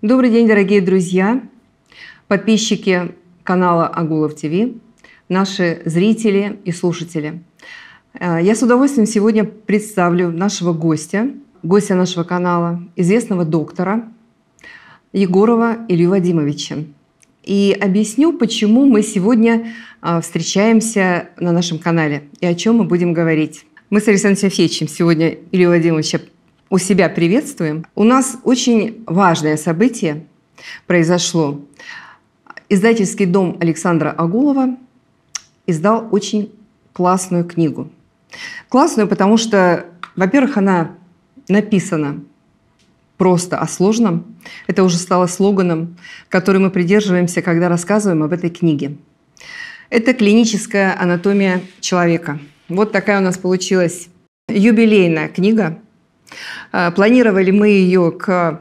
Добрый день, дорогие друзья, подписчики канала Агулов ТВ, наши зрители и слушатели. Э, я с удовольствием сегодня представлю нашего гостя, гостя нашего канала, известного доктора Егорова Илью Вадимовича. И объясню, почему мы сегодня э, встречаемся на нашем канале и о чем мы будем говорить. Мы с Александром Сефеевичем сегодня Илью Вадимовича у себя приветствуем. У нас очень важное событие произошло. Издательский дом Александра Агулова издал очень классную книгу. Классную, потому что, во-первых, она написана просто о сложном. Это уже стало слоганом, который мы придерживаемся, когда рассказываем об этой книге. Это клиническая анатомия человека. Вот такая у нас получилась юбилейная книга – а, планировали мы ее к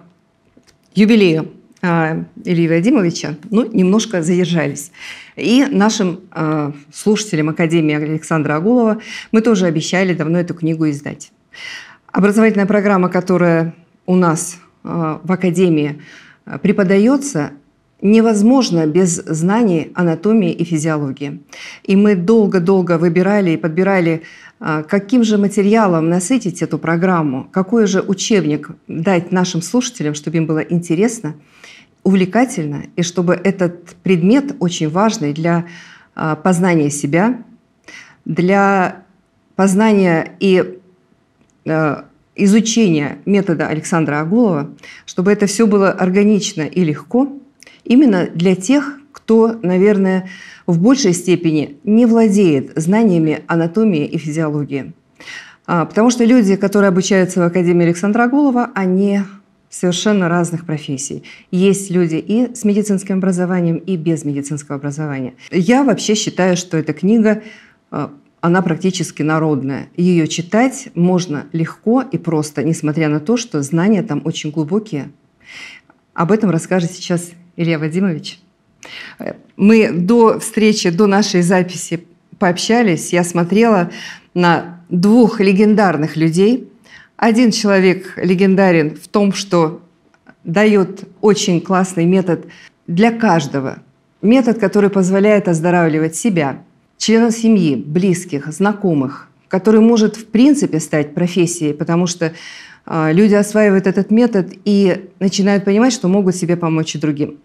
юбилею а, Ильи Вадимовича, ну, немножко задержались. И нашим а, слушателям Академии Александра Агулова мы тоже обещали давно эту книгу издать. Образовательная программа, которая у нас в Академии преподается, невозможно без знаний анатомии и физиологии. И мы долго-долго выбирали и подбирали а, каким же материалом насытить эту программу? Какой же учебник дать нашим слушателям, чтобы им было интересно, увлекательно, и чтобы этот предмет очень важный для а, познания себя, для познания и а, изучения метода Александра Аглова, чтобы это все было органично и легко – именно для тех, кто, наверное, в большей степени не владеет знаниями анатомии и физиологии. А, потому что люди, которые обучаются в Академии Александра Голова, они совершенно разных профессий. Есть люди и с медицинским образованием, и без медицинского образования. Я вообще считаю, что эта книга, а, она практически народная. Ее читать можно легко и просто, несмотря на то, что знания там очень глубокие. Об этом расскажет сейчас Илья Вадимович. Мы до встречи, до нашей записи пообщались. Я смотрела на двух легендарных людей. Один человек легендарен в том, что дает очень классный метод для каждого. Метод, который позволяет оздоравливать себя, членов семьи, близких, знакомых, который может в принципе стать профессией, потому что а, люди осваивают этот метод и начинают понимать, что могут себе помочь и другим.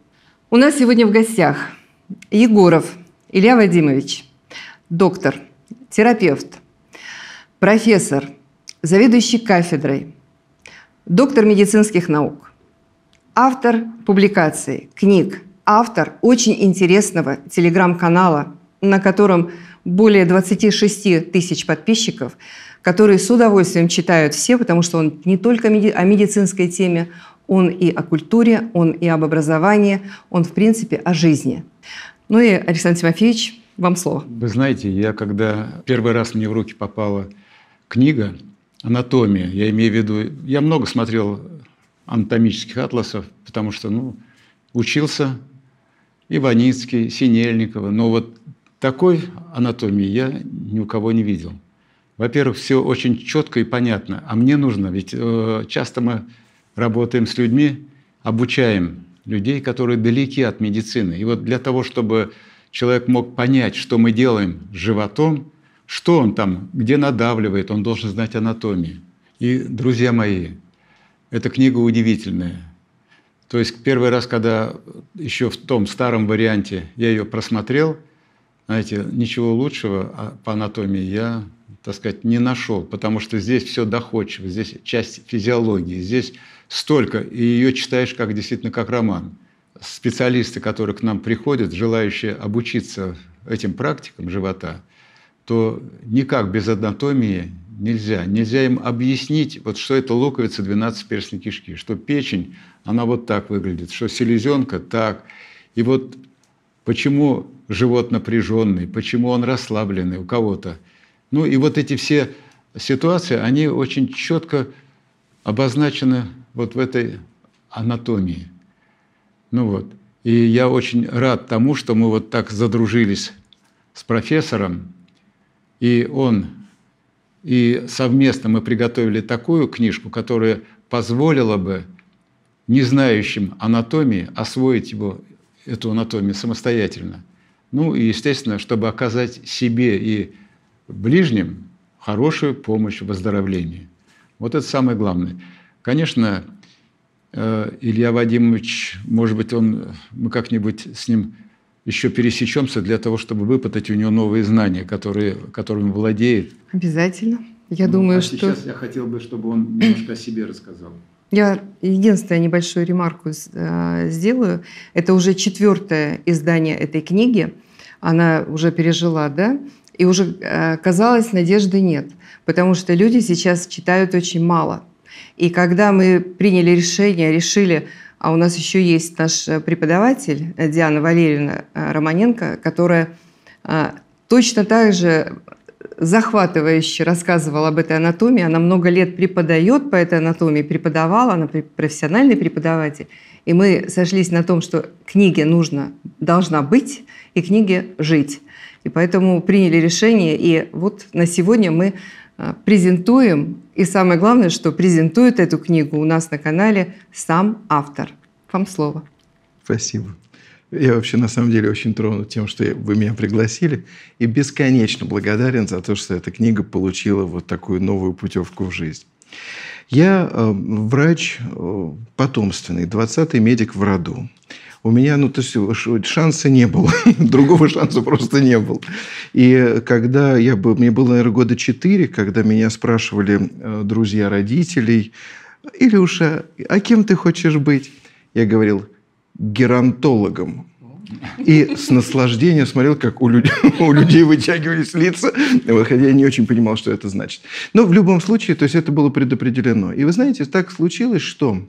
У нас сегодня в гостях Егоров Илья Вадимович, доктор, терапевт, профессор, заведующий кафедрой, доктор медицинских наук, автор публикаций, книг, автор очень интересного телеграм-канала, на котором более 26 тысяч подписчиков, которые с удовольствием читают все, потому что он не только о медицинской теме, он и о культуре, он и об образовании, он, в принципе, о жизни. Ну и, Александр Тимофеевич, вам слово. Вы знаете, я когда первый раз мне в руки попала книга «Анатомия», я имею в виду, я много смотрел анатомических атласов, потому что, ну, учился Иваницкий, Синельникова, но вот такой анатомии я ни у кого не видел. Во-первых, все очень четко и понятно, а мне нужно, ведь э, часто мы работаем с людьми, обучаем людей, которые далеки от медицины. И вот для того, чтобы человек мог понять, что мы делаем с животом, что он там, где надавливает, он должен знать анатомию. И, друзья мои, эта книга удивительная. То есть первый раз, когда еще в том старом варианте я ее просмотрел, знаете, ничего лучшего а по анатомии я, так сказать, не нашел, потому что здесь все доходчиво, здесь часть физиологии, здесь столько, и ее читаешь как действительно как роман. Специалисты, которые к нам приходят, желающие обучиться этим практикам живота, то никак без анатомии нельзя. Нельзя им объяснить, вот что это луковица 12 перстной кишки, что печень, она вот так выглядит, что селезенка так. И вот почему живот напряженный, почему он расслабленный у кого-то. Ну и вот эти все ситуации, они очень четко обозначены вот в этой анатомии. Ну вот. И я очень рад тому, что мы вот так задружились с профессором, и он, и совместно мы приготовили такую книжку, которая позволила бы не знающим анатомии освоить его, эту анатомию самостоятельно. Ну и, естественно, чтобы оказать себе и ближним хорошую помощь в выздоровлении. Вот это самое главное. Конечно, э, Илья Вадимович, может быть, он, мы как-нибудь с ним еще пересечемся для того, чтобы выпытать у него новые знания, которые, которыми владеет. Обязательно. Я ну, думаю, а что... Сейчас я хотел бы, чтобы он немножко о себе рассказал. Я единственную небольшую ремарку э, сделаю. Это уже четвертое издание этой книги. Она уже пережила, да? И уже, э, казалось, надежды нет, потому что люди сейчас читают очень мало – и когда мы приняли решение, решили, а у нас еще есть наш э, преподаватель э, Диана Валерьевна э, Романенко, которая точно так же захватывающе рассказывала об этой анатомии. Она много лет преподает по этой анатомии, преподавала, она профессиональный преподаватель. И мы сошлись на том, что книге нужно, должна быть, и книге жить. И поэтому приняли решение, и вот на сегодня мы презентуем и самое главное, что презентует эту книгу у нас на канале сам автор. Вам слово. Спасибо. Я вообще на самом деле очень тронут тем, что вы меня пригласили, и бесконечно благодарен за то, что эта книга получила вот такую новую путевку в жизнь. Я э, врач э, потомственный, 20-й медик в роду у меня, ну, то есть шанса не было. Другого шанса просто не было. И когда я был, мне было, наверное, года четыре, когда меня спрашивали э, друзья родителей, Илюша, а кем ты хочешь быть? Я говорил, геронтологом. И с наслаждением смотрел, как у людей, у людей вытягивались лица, хотя я не очень понимал, что это значит. Но в любом случае, то есть это было предопределено. И вы знаете, так случилось, что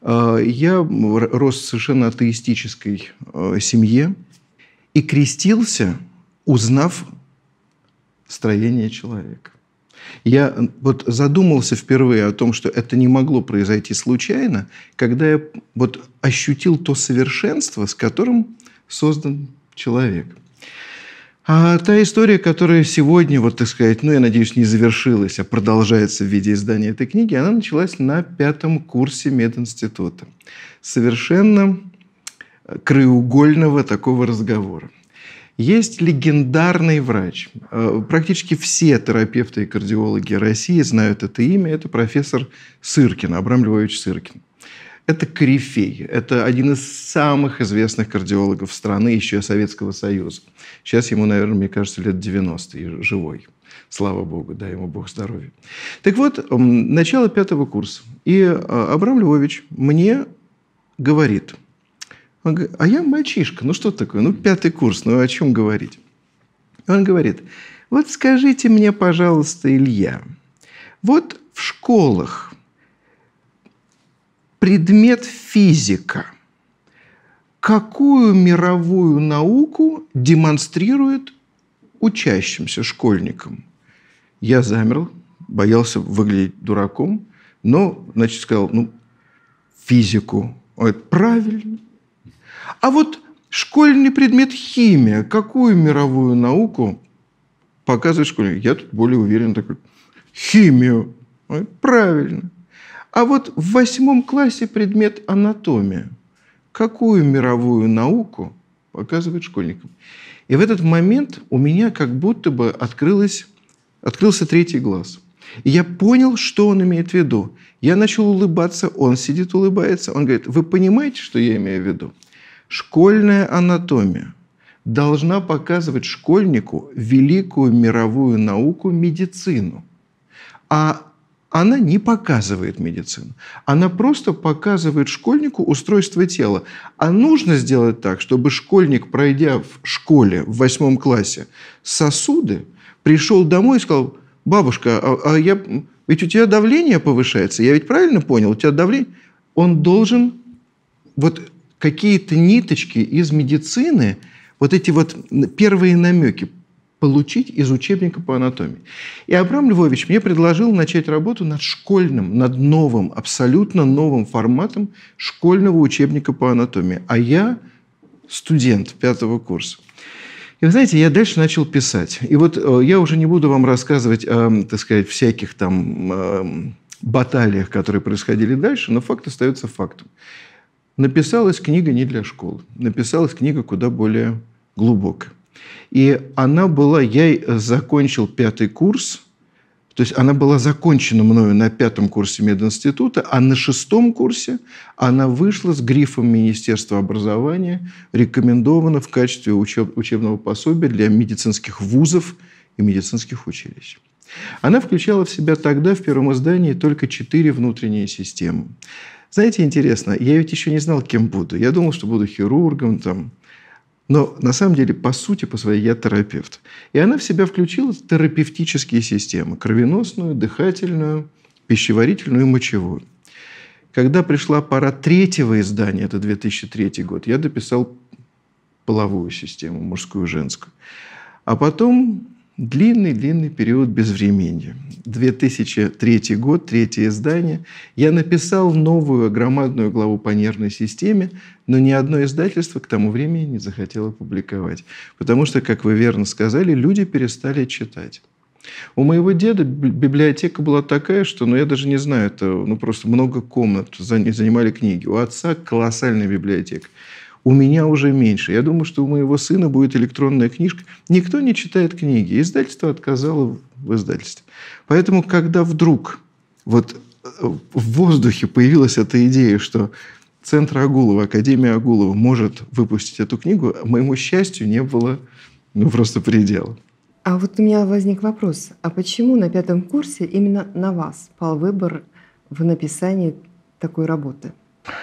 а, я рос в совершенно атеистической а, семье и крестился, узнав строение человека. Я вот задумался впервые о том, что это не могло произойти случайно, когда я вот ощутил то совершенство, с которым создан человек – а та история, которая сегодня, вот так сказать, ну, я надеюсь, не завершилась, а продолжается в виде издания этой книги, она началась на пятом курсе мединститута. Совершенно э, краеугольного такого разговора. Есть легендарный врач. Э, практически все терапевты и кардиологи России знают это имя. Это профессор Сыркин, Абрам Львович Сыркин это корифей, это один из самых известных кардиологов страны, еще и Советского Союза. Сейчас ему, наверное, мне кажется, лет 90 и живой. Слава Богу, дай ему Бог здоровья. Так вот, начало пятого курса. И э, Абрам Львович мне говорит, он говорит, а я мальчишка, ну что такое, ну пятый курс, ну о чем говорить? И он говорит, вот скажите мне, пожалуйста, Илья, вот в школах предмет физика. Какую мировую науку демонстрирует учащимся школьникам? Я замерл, боялся выглядеть дураком, но, значит, сказал, ну, физику. Это правильно. А вот школьный предмет химия, какую мировую науку показывает школьник? Я тут более уверен такой. Химию. Это правильно. А вот в восьмом классе предмет анатомия. Какую мировую науку показывает школьникам? И в этот момент у меня как будто бы открылось, открылся третий глаз. И я понял, что он имеет в виду. Я начал улыбаться, он сидит, улыбается. Он говорит, вы понимаете, что я имею в виду? Школьная анатомия должна показывать школьнику великую мировую науку медицину. А она не показывает медицину. Она просто показывает школьнику устройство тела. А нужно сделать так, чтобы школьник, пройдя в школе в восьмом классе сосуды, пришел домой и сказал, бабушка, а, а я, ведь у тебя давление повышается, я ведь правильно понял, у тебя давление... Он должен вот какие-то ниточки из медицины, вот эти вот первые намеки получить из учебника по анатомии. И Абрам Львович мне предложил начать работу над школьным, над новым, абсолютно новым форматом школьного учебника по анатомии. А я студент пятого курса. И вы знаете, я дальше начал писать. И вот э, я уже не буду вам рассказывать о, э, так сказать, всяких там э, баталиях, которые происходили дальше, но факт остается фактом. Написалась книга не для школы. Написалась книга куда более глубокая. И она была, я э, закончил пятый курс, то есть она была закончена мною на пятом курсе мединститута, а на шестом курсе она вышла с грифом Министерства образования, рекомендована в качестве учеб, учебного пособия для медицинских вузов и медицинских училищ. Она включала в себя тогда в первом издании только четыре внутренние системы. Знаете, интересно, я ведь еще не знал, кем буду. Я думал, что буду хирургом, там, но на самом деле, по сути, по своей я терапевт. И она в себя включила терапевтические системы. Кровеносную, дыхательную, пищеварительную и мочевую. Когда пришла пора третьего издания, это 2003 год, я дописал половую систему, мужскую и женскую. А потом длинный-длинный период безвременья. 2003 год, третье издание. Я написал новую громадную главу по нервной системе, но ни одно издательство к тому времени не захотело публиковать. Потому что, как вы верно сказали, люди перестали читать. У моего деда библиотека была такая, что, ну, я даже не знаю, это ну, просто много комнат занимали книги. У отца колоссальная библиотека у меня уже меньше. Я думаю, что у моего сына будет электронная книжка. Никто не читает книги. Издательство отказало в издательстве. Поэтому, когда вдруг вот э, в воздухе появилась эта идея, что Центр Агулова, Академия Агулова может выпустить эту книгу, моему счастью не было ну, просто предела. А вот у меня возник вопрос. А почему на пятом курсе именно на вас пал выбор в написании такой работы?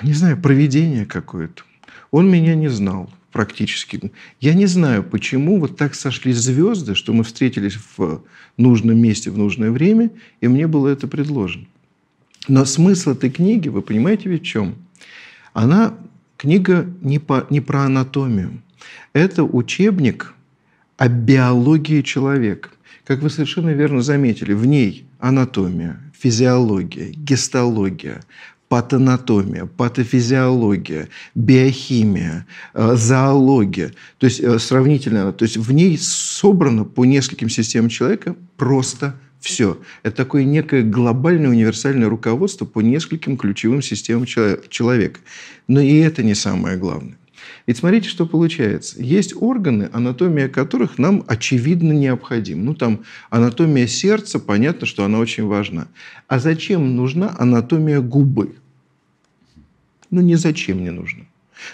Не знаю, проведение какое-то он меня не знал практически. Я не знаю, почему вот так сошлись звезды, что мы встретились в нужном месте в нужное время, и мне было это предложено. Но смысл этой книги, вы понимаете ведь в чем? Она книга не, по, не про анатомию. Это учебник о биологии человека. Как вы совершенно верно заметили, в ней анатомия, физиология, гистология, патанатомия, патофизиология, биохимия, э, зоология. То есть э, сравнительно, то есть в ней собрано по нескольким системам человека просто все. Это такое некое глобальное универсальное руководство по нескольким ключевым системам человека. Но и это не самое главное. Ведь смотрите, что получается. Есть органы, анатомия которых нам очевидно необходима. Ну, там анатомия сердца, понятно, что она очень важна. А зачем нужна анатомия губы? ну не зачем мне нужно.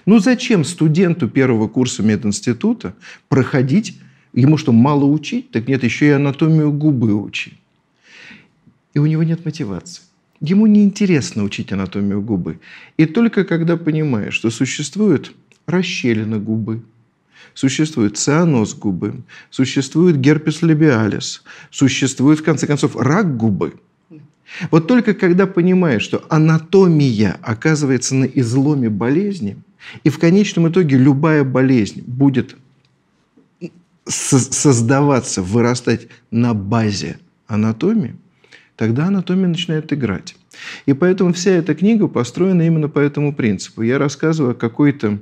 Ну зачем студенту первого курса мединститута проходить, ему что, мало учить? Так нет, еще и анатомию губы учи. И у него нет мотивации. Ему неинтересно учить анатомию губы. И только когда понимаешь, что существует расщелина губы, существует цианоз губы, существует герпес либиалис, существует, в конце концов, рак губы – вот только когда понимаешь, что анатомия оказывается на изломе болезни, и в конечном итоге любая болезнь будет создаваться, вырастать на базе анатомии, тогда анатомия начинает играть. И поэтому вся эта книга построена именно по этому принципу. Я рассказываю о какой-то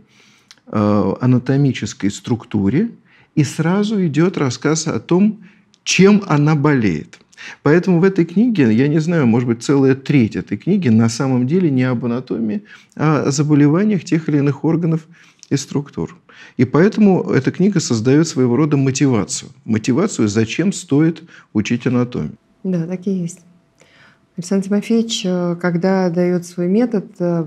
э, анатомической структуре, и сразу идет рассказ о том, чем она болеет – Поэтому в этой книге, я не знаю, может быть, целая треть этой книги на самом деле не об анатомии, а о заболеваниях тех или иных органов и структур. И поэтому эта книга создает своего рода мотивацию. Мотивацию, зачем стоит учить анатомию. Да, так и есть. Александр Тимофеевич, э, когда дает свой метод, э,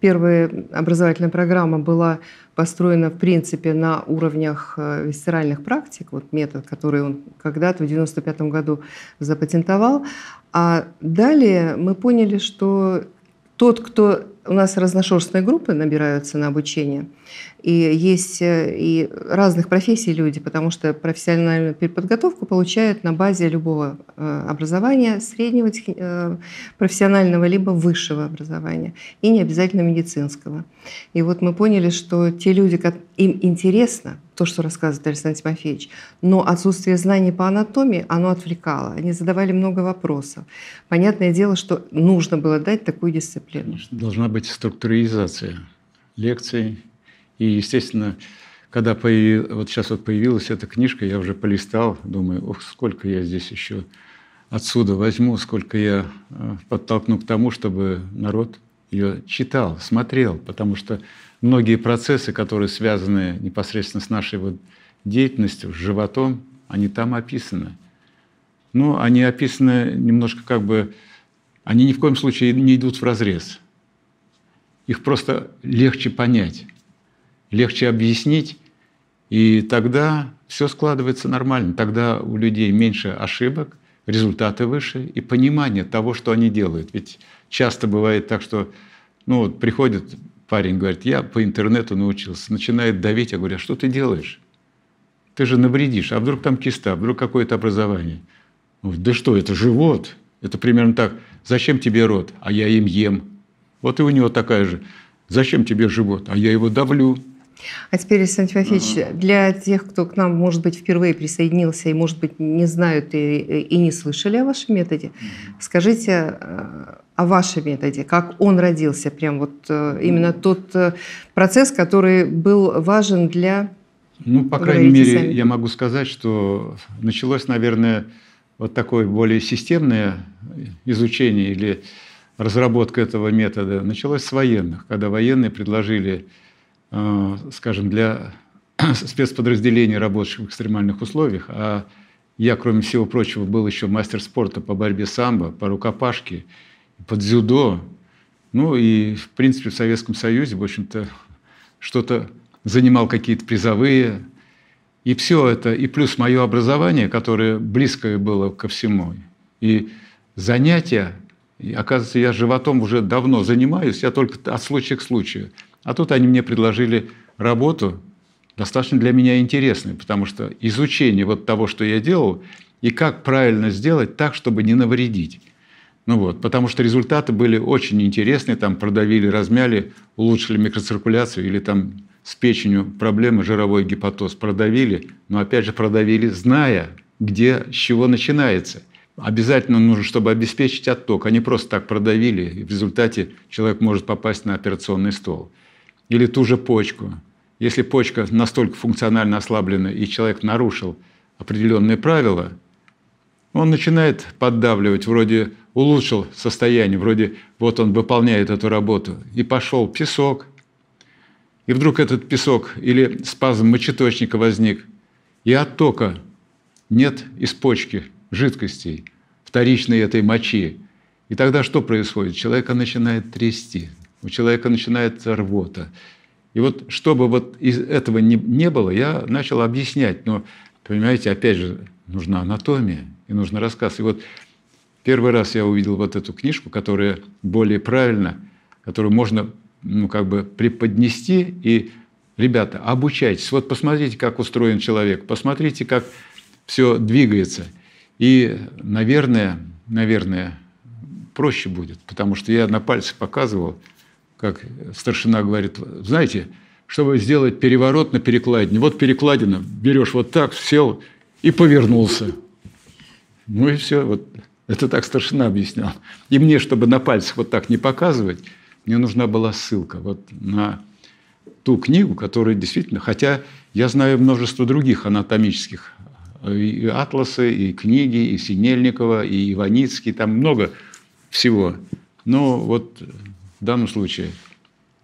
первая образовательная программа была построена, в принципе, на уровнях э, висцеральных практик, вот метод, который он когда-то в 95 году запатентовал. А далее мы поняли, что тот, кто у нас разношерстные группы набираются на обучение – и есть э, и разных профессий люди, потому что профессиональную переподготовку получают на базе любого э, образования, среднего э, профессионального, либо высшего образования, и не обязательно медицинского. И вот мы поняли, что те люди, им интересно то, что рассказывает Александр Тимофеевич, но отсутствие знаний по анатомии, оно отвлекало. Они задавали много вопросов. Понятное дело, что нужно было дать такую дисциплину. Должна быть структуризация лекций, и, естественно, когда появ... вот сейчас вот появилась эта книжка, я уже полистал, думаю, ох, сколько я здесь еще отсюда возьму, сколько я э, подтолкну к тому, чтобы народ ее читал, смотрел, потому что многие процессы, которые связаны непосредственно с нашей вот деятельностью, с животом, они там описаны. Но ну, они описаны немножко как бы, они ни в коем случае не идут в разрез. Их просто легче понять легче объяснить, и тогда все складывается нормально. Тогда у людей меньше ошибок, результаты выше и понимание того, что они делают. Ведь часто бывает так, что ну, вот приходит парень, говорит, я по интернету научился, начинает давить, я говорю, а что ты делаешь? Ты же навредишь, а вдруг там киста, вдруг какое-то образование. Да что, это живот. Это примерно так. Зачем тебе рот? А я им ем. Вот и у него такая же. Зачем тебе живот? А я его давлю. А теперь, Александр Тимофеевич, угу. для тех, кто к нам, может быть, впервые присоединился и, может быть, не знают и, и не слышали о вашем методе, угу. скажите э, о вашем методе, как он родился, прям вот э, именно угу. тот э, процесс, который был важен для... Ну, по крайней мере, сами. я могу сказать, что началось, наверное, вот такое более системное изучение или разработка этого метода началось с военных, когда военные предложили Э, скажем, для спецподразделений, работающих в экстремальных условиях, а я, кроме всего прочего, был еще мастер спорта по борьбе самбо, по рукопашке, под дзюдо. Ну и, в принципе, в Советском Союзе, в общем-то, что-то занимал какие-то призовые. И все это, и плюс мое образование, которое близкое было ко всему, и занятия, и, оказывается, я животом уже давно занимаюсь, я только от случая к случаю – а тут они мне предложили работу, достаточно для меня интересную, потому что изучение вот того, что я делал, и как правильно сделать так, чтобы не навредить. Ну вот, потому что результаты были очень интересные, там продавили, размяли, улучшили микроциркуляцию или там с печенью проблемы, жировой гепатоз продавили, но опять же продавили, зная, где, с чего начинается. Обязательно нужно, чтобы обеспечить отток, а не просто так продавили, и в результате человек может попасть на операционный стол или ту же почку. Если почка настолько функционально ослаблена, и человек нарушил определенные правила, он начинает поддавливать, вроде улучшил состояние, вроде вот он выполняет эту работу, и пошел песок, и вдруг этот песок или спазм мочеточника возник, и оттока нет из почки жидкостей, вторичной этой мочи. И тогда что происходит? Человека начинает трясти – у человека начинается рвота. И вот чтобы вот из этого не, не было, я начал объяснять. Но, понимаете, опять же, нужна анатомия и нужен рассказ. И вот первый раз я увидел вот эту книжку, которая более правильно, которую можно ну, как бы преподнести. И, ребята, обучайтесь. Вот посмотрите, как устроен человек, посмотрите, как все двигается. И, наверное, наверное, проще будет, потому что я на пальцы показывал – как старшина говорит, знаете, чтобы сделать переворот на перекладине. Вот перекладина, берешь вот так, сел и повернулся. Ну и все, вот это так старшина объяснял. И мне, чтобы на пальцах вот так не показывать, мне нужна была ссылка вот на ту книгу, которая действительно, хотя я знаю множество других анатомических и атласы, и книги, и Синельникова, и Иваницкий, там много всего. Но вот в данном случае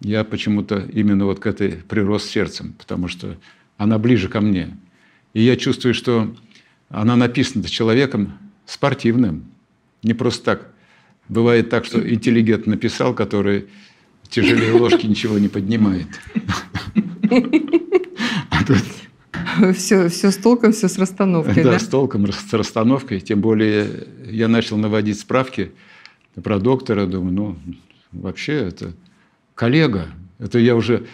я почему-то именно вот к этой прирос сердцем, потому что она ближе ко мне. И я чувствую, что она написана человеком спортивным, не просто так. Бывает так, что интеллигент написал, который тяжелее ложки ничего не поднимает. Все, а все с толком, все с расстановкой. Да, да, с толком, с расстановкой. Тем более я начал наводить справки про доктора. Думаю, ну, вообще это коллега. Это я уже,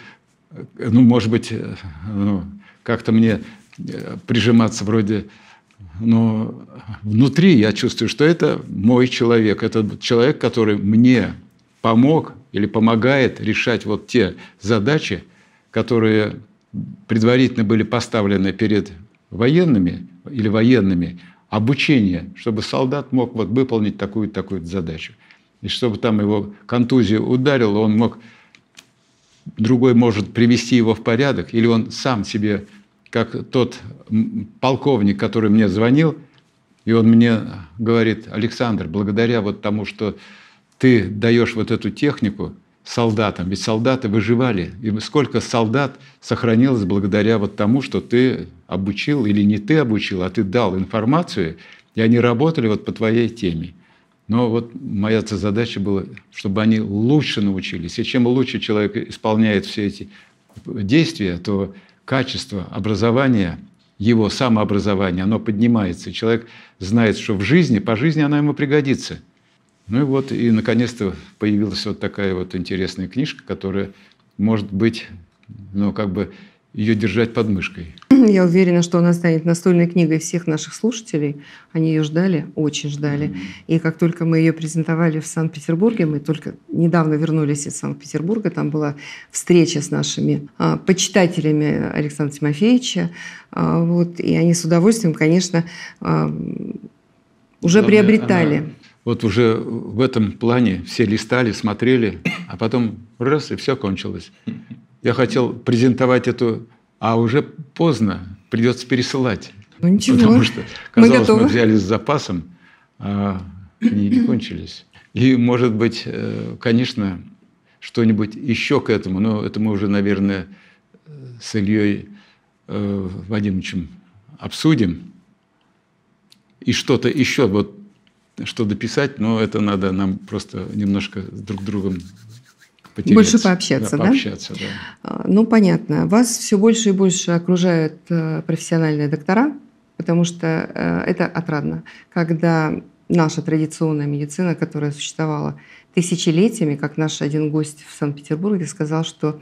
ну, может быть, э, ну, как-то мне э, прижиматься вроде, но внутри я чувствую, что это мой человек, это человек, который мне помог или помогает решать вот те задачи, которые предварительно были поставлены перед военными или военными, обучение, чтобы солдат мог вот выполнить такую-такую задачу. И чтобы там его контузию ударило, он мог, другой может привести его в порядок, или он сам себе, как тот полковник, который мне звонил, и он мне говорит, Александр, благодаря вот тому, что ты даешь вот эту технику солдатам, ведь солдаты выживали, и сколько солдат сохранилось благодаря вот тому, что ты обучил, или не ты обучил, а ты дал информацию, и они работали вот по твоей теме. Но вот моя задача была, чтобы они лучше научились. И чем лучше человек исполняет все эти действия, то качество образования, его самообразование, оно поднимается. человек знает, что в жизни, по жизни она ему пригодится. Ну и вот, и наконец-то появилась вот такая вот интересная книжка, которая, может быть, ну как бы ее держать под мышкой. Я уверена, что она станет настольной книгой всех наших слушателей. Они ее ждали, очень ждали. И как только мы ее презентовали в Санкт-Петербурге, мы только недавно вернулись из Санкт-Петербурга, там была встреча с нашими а, почитателями Александра Тимофеевича. А, вот, и они с удовольствием, конечно, а, уже Главное, приобретали. Она, вот уже в этом плане все листали, смотрели, а потом раз и все кончилось. Я хотел презентовать эту, а уже поздно, придется пересылать. Ну, ничего. Потому что, казалось, мы, мы взяли с запасом, а книги кончились. И, может быть, э, конечно, что-нибудь еще к этому, но это мы уже, наверное, с Ильей э, Вадимовичем обсудим. И что-то еще, вот что дописать, но это надо нам просто немножко друг другом потереться. Больше пообщаться, да? Пообщаться, да. А, ну, понятно. Вас все больше и больше окружают э, профессиональные доктора, потому что э, это отрадно. Когда наша традиционная медицина, которая существовала тысячелетиями, как наш один гость в Санкт-Петербурге сказал, что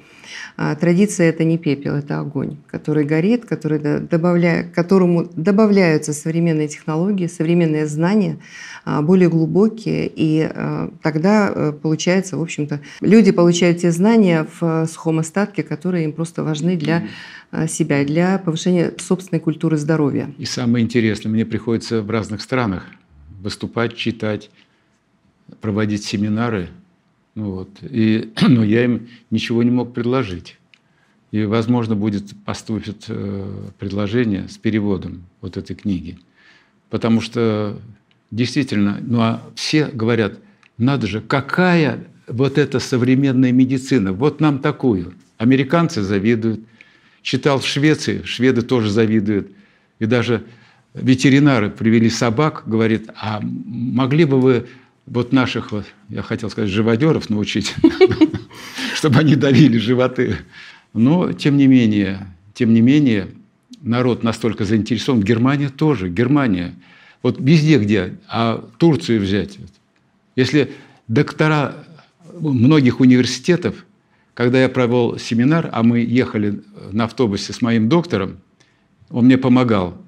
а, традиция это не пепел, это огонь, который горит, который добавля... которому добавляются современные технологии, современные знания, а, более глубокие, и а, тогда э, получается, в общем-то, люди получают те знания в сухом остатке, которые им просто важны для себя, для повышения собственной культуры здоровья. И самое интересное, мне приходится в разных странах выступать, читать проводить семинары. Ну вот, и, но я им ничего не мог предложить. И, возможно, будет поступит э, предложение с переводом вот этой книги. Потому что действительно, ну а все говорят, надо же, какая вот эта современная медицина, вот нам такую. Американцы завидуют. Читал в Швеции, шведы тоже завидуют. И даже ветеринары привели собак, говорит, а могли бы вы вот наших, вот, я хотел сказать, живодеров научить, чтобы они давили животы. Но, тем не менее, тем не менее, народ настолько заинтересован. Германия тоже, Германия. Вот везде где, а Турцию взять. Если доктора многих университетов, когда я провел семинар, а мы ехали на автобусе с моим доктором, он мне помогал,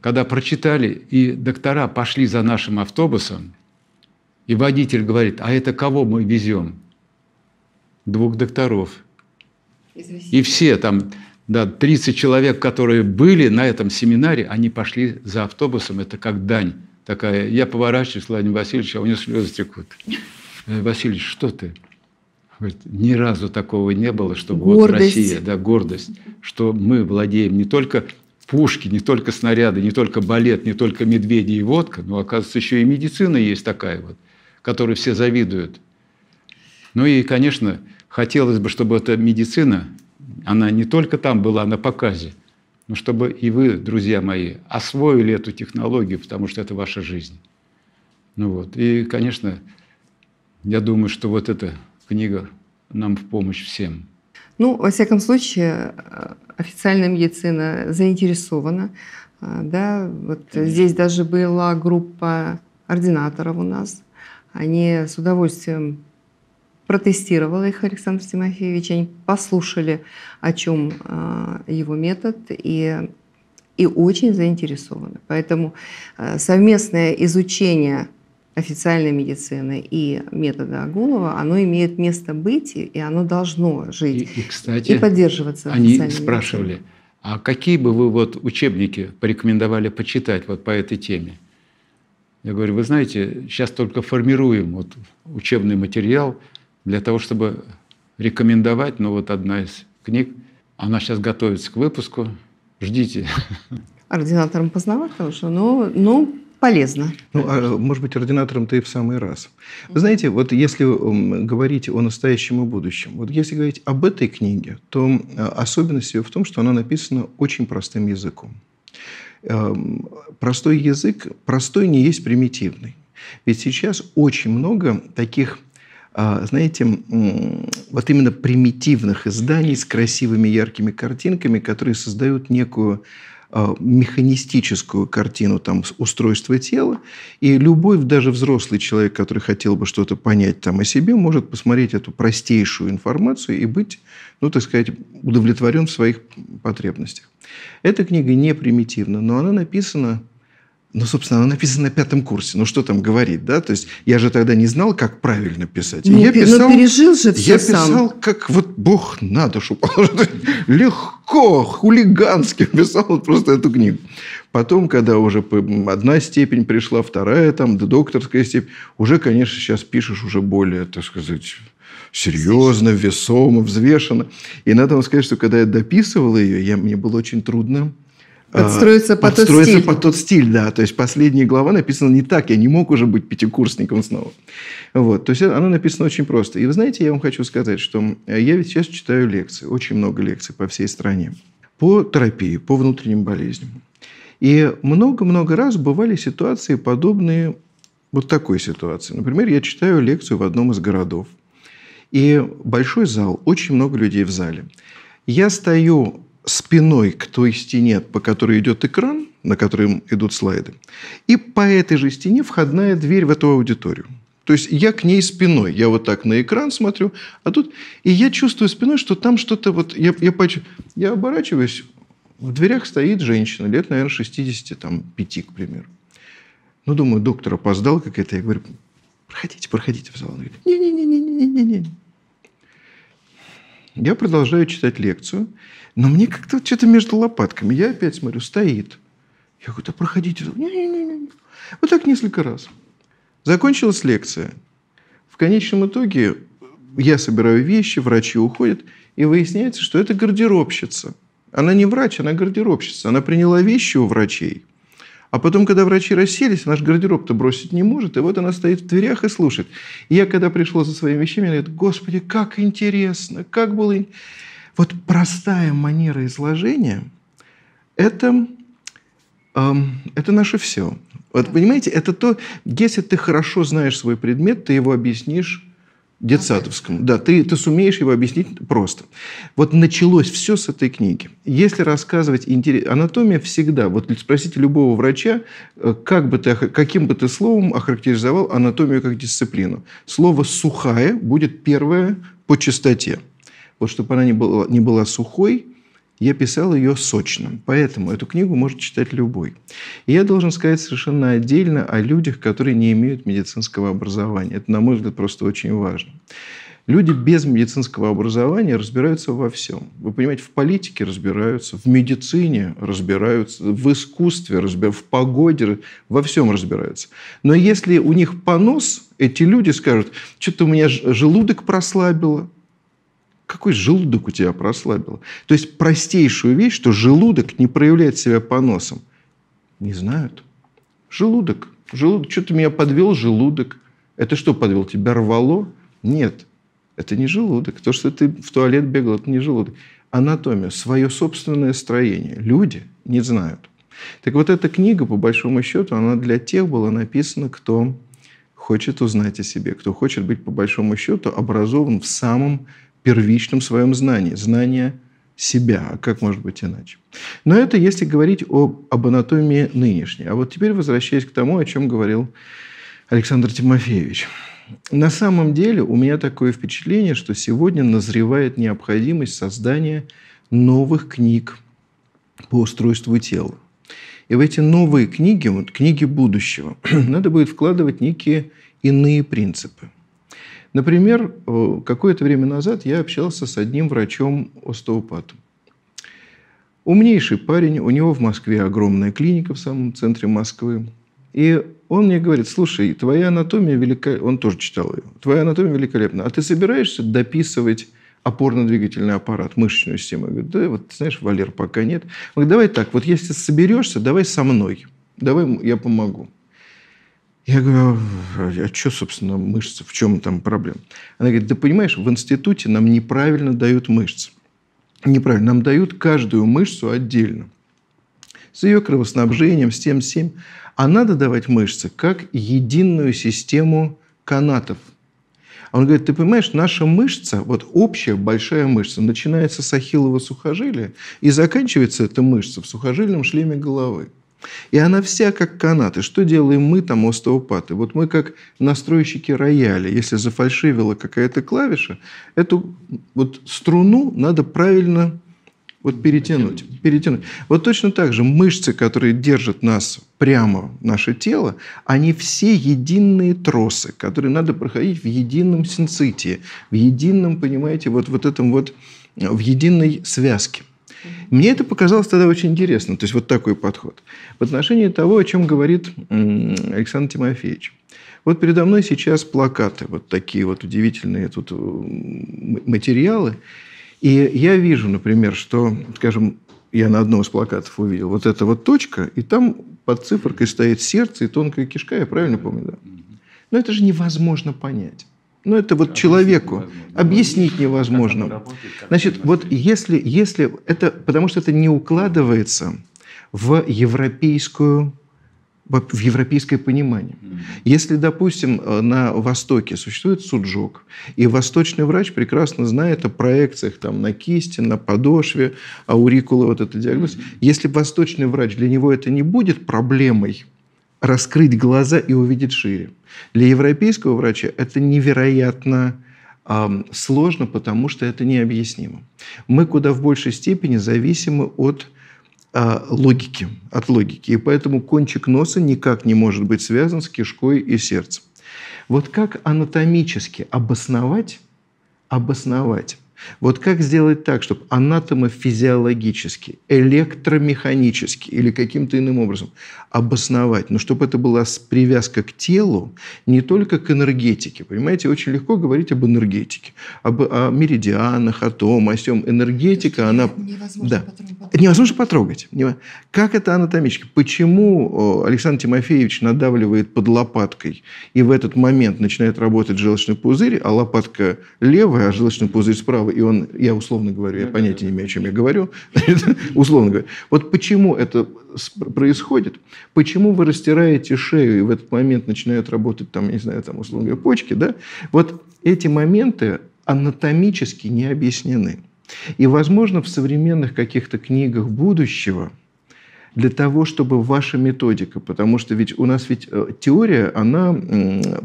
когда прочитали, и доктора пошли за нашим автобусом – и водитель говорит, а это кого мы везем? Двух докторов. И все там, да, 30 человек, которые были на этом семинаре, они пошли за автобусом, это как дань такая. Я поворачиваюсь к Владимиру Васильевичу, а у него слезы текут. Э, Васильевич, что ты? Говорит, ни разу такого не было, чтобы гордость. вот Россия, да, гордость, что мы владеем не только пушки, не только снаряды, не только балет, не только медведи и водка, но, оказывается, еще и медицина есть такая вот которой все завидуют. Ну и, конечно, хотелось бы, чтобы эта медицина, она не только там была на показе, но чтобы и вы, друзья мои, освоили эту технологию, потому что это ваша жизнь. Ну вот. И, конечно, я думаю, что вот эта книга нам в помощь всем. Ну, во всяком случае, официальная медицина заинтересована. А, да, вот здесь даже была группа ординаторов у нас – они с удовольствием протестировал их Александр Тимофеевич, они послушали, о чем а, его метод, и, и очень заинтересованы. Поэтому а, совместное изучение официальной медицины и метода Агулова, оно имеет место быть, и оно должно жить и, и, кстати, и поддерживаться. Они спрашивали, медицине. а какие бы вы вот учебники порекомендовали почитать вот по этой теме? Я говорю, вы знаете, сейчас только формируем вот учебный материал для того, чтобы рекомендовать. Но ну, вот одна из книг, она сейчас готовится к выпуску. Ждите. Ординатором поздновато уже, но, ну, полезно. Ну, а, может быть, ординатором ты и в самый раз. Вы знаете, вот если говорить о настоящем и будущем, вот если говорить об этой книге, то особенность ее в том, что она написана очень простым языком. Эм, простой язык, простой не есть примитивный. Ведь сейчас очень много таких а, знаете, вот именно примитивных изданий с красивыми яркими картинками, которые создают некую а, механистическую картину там устройства тела, и любой, даже взрослый человек, который хотел бы что-то понять там о себе, может посмотреть эту простейшую информацию и быть ну, так сказать, удовлетворен в своих потребностях. Эта книга не примитивна, но она написана ну, собственно, она написана на пятом курсе. Ну, что там говорить, да? То есть я же тогда не знал, как правильно писать. Ну, я писал, пережил же все Я писал, как вот Бог на душу Легко, хулигански писал просто эту книгу. Потом, когда уже одна степень пришла, вторая, там, докторская степень, уже, конечно, сейчас пишешь уже более, так сказать, серьезно, весомо, взвешенно. И надо вам сказать, что когда я дописывал ее, я, мне было очень трудно а, Подстроиться под, подстроиться тот стиль. под тот стиль, да. То есть последняя глава написана не так. Я не мог уже быть пятикурсником снова. Вот. То есть она написана очень просто. И вы знаете, я вам хочу сказать, что э, я ведь сейчас читаю лекции, очень много лекций по всей стране по терапии, по внутренним болезням. И много-много раз бывали ситуации подобные вот такой ситуации. Например, я читаю лекцию в одном из городов – и большой зал, очень много людей в зале. Я стою спиной к той стене, по которой идет экран, на котором идут слайды. И по этой же стене входная дверь в эту аудиторию. То есть я к ней спиной. Я вот так на экран смотрю, а тут... И я чувствую спиной, что там что-то вот... Я, я, поч... я оборачиваюсь, в дверях стоит женщина, лет, наверное, 65, к примеру. Ну, думаю, доктор опоздал какая-то. Я говорю, проходите, проходите в зал. Он говорит, не-не-не-не-не-не-не. Я продолжаю читать лекцию, но мне как-то что-то между лопатками. Я опять смотрю, стоит. Я говорю, да проходите. Не-не-не. Вот так несколько раз. Закончилась лекция. В конечном итоге я собираю вещи, врачи уходят, и выясняется, что это гардеробщица. Она не врач, она гардеробщица. Она приняла вещи у врачей, а потом, когда врачи расселись, наш гардероб-то бросить не может, и вот она стоит в дверях и слушает. И я, когда пришла за своими вещами, она говорит, господи, как интересно, как было... Вот простая манера изложения – это, эм, это наше все. Вот понимаете, это то, если ты хорошо знаешь свой предмет, ты его объяснишь детсадовскому. Да, ты, ты сумеешь его объяснить просто. Вот началось все с этой книги. Если рассказывать интерес... анатомия всегда, вот спросите любого врача, э, как бы ты, каким бы ты словом охарактеризовал анатомию как дисциплину. Слово «сухая» будет первое по частоте. Вот чтобы она не была, не была сухой – я писал ее сочным, поэтому эту книгу может читать любой. И я должен сказать совершенно отдельно о людях, которые не имеют медицинского образования. Это, на мой взгляд, просто очень важно. Люди без медицинского образования разбираются во всем. Вы понимаете, в политике разбираются, в медицине разбираются, в искусстве разбираются, в погоде, во всем разбираются. Но если у них понос, эти люди скажут, что-то у меня желудок прослабило, какой желудок у тебя прослабил? То есть простейшую вещь, что желудок не проявляет себя поносом. Не знают. Желудок. Желудок. Что-то меня подвел желудок. Это что подвел? Тебя рвало? Нет. Это не желудок. То, что ты в туалет бегал, это не желудок. Анатомия. Свое собственное строение. Люди не знают. Так вот эта книга, по большому счету, она для тех была написана, кто хочет узнать о себе, кто хочет быть, по большому счету, образован в самом первичном своем знании, знание себя, а как может быть иначе. Но это если говорить об, об анатомии нынешней. А вот теперь возвращаясь к тому, о чем говорил Александр Тимофеевич. На самом деле у меня такое впечатление, что сегодня назревает необходимость создания новых книг по устройству тела. И в эти новые книги, вот книги будущего, надо будет вкладывать некие иные принципы. Например, э, какое-то время назад я общался с одним врачом-остеопатом. Умнейший парень, у него в Москве огромная клиника в самом центре Москвы. И он мне говорит, слушай, твоя анатомия великолепна, он тоже читал ее, твоя анатомия великолепна, а ты собираешься дописывать опорно-двигательный аппарат, мышечную систему. Я говорю, да, вот, знаешь, Валер, пока нет. Он говорит, давай так, вот если соберешься, давай со мной, давай я помогу. Я говорю, а, а что, собственно, мышцы? В чем там проблема? Она говорит, да понимаешь, в институте нам неправильно дают мышцы. Неправильно. Нам дают каждую мышцу отдельно. С ее кровоснабжением, с тем, с тем. А надо давать мышцы как единую систему канатов. Он говорит, ты понимаешь, наша мышца, вот общая большая мышца, начинается с ахиллового сухожилия и заканчивается эта мышца в сухожильном шлеме головы. И она вся как канаты. Что делаем мы, там, остеопаты? Вот мы как настройщики рояля. Если зафальшивила какая-то клавиша, эту вот струну надо правильно вот перетянуть, перетянуть. Вот точно так же мышцы, которые держат нас прямо, наше тело, они все единые тросы, которые надо проходить в едином синцитии, в едином, понимаете, вот, вот этом вот, в единой связке. Мне это показалось тогда очень интересно, то есть вот такой подход. В отношении того, о чем говорит Александр Тимофеевич. Вот передо мной сейчас плакаты, вот такие вот удивительные тут э, материалы. И я вижу, например, что, скажем, я на одном из плакатов увидел, вот эта вот точка, и там под цифркой стоит сердце и тонкая кишка, я правильно помню, да? Но это же невозможно понять. Но ну, это вот человеку объяснить невозможно. Значит, вот если, если это, потому что это не укладывается в европейскую в европейское понимание. Если, допустим, э, на Востоке существует суджок, и восточный врач прекрасно знает о проекциях там, на кисти, на подошве, аурикула, вот этот диагноз. Если восточный врач для него это не будет проблемой, раскрыть глаза и увидеть шире. Для европейского врача это невероятно э, сложно, потому что это необъяснимо. Мы куда в большей степени зависимы от э, логики, от логики. И поэтому кончик носа никак не может быть связан с кишкой и сердцем. Вот как анатомически обосновать, обосновать вот как сделать так, чтобы анатомофизиологически, электромеханически или каким-то иным образом обосновать, но чтобы это была привязка к телу, не только к энергетике. Понимаете, очень легко говорить об энергетике, об, о меридианах, о том, о всем. Энергетика, она... Невозможно да. потрогать. Невозможно потрогать. Как это анатомически? Почему Александр Тимофеевич надавливает под лопаткой и в этот момент начинает работать желчный пузырь, а лопатка левая, а желчный пузырь справа Романова, и он, я условно говорю, я понятия не имею, о чем я говорю, условно говорю. Вот почему это происходит? Почему вы растираете шею, и в этот момент начинают работать, там, я не знаю, там, условно говоря, почки, да? Вот эти моменты анатомически не объяснены. И, возможно, в современных каких-то книгах будущего – для того, чтобы ваша методика, потому что ведь у нас ведь э, теория, она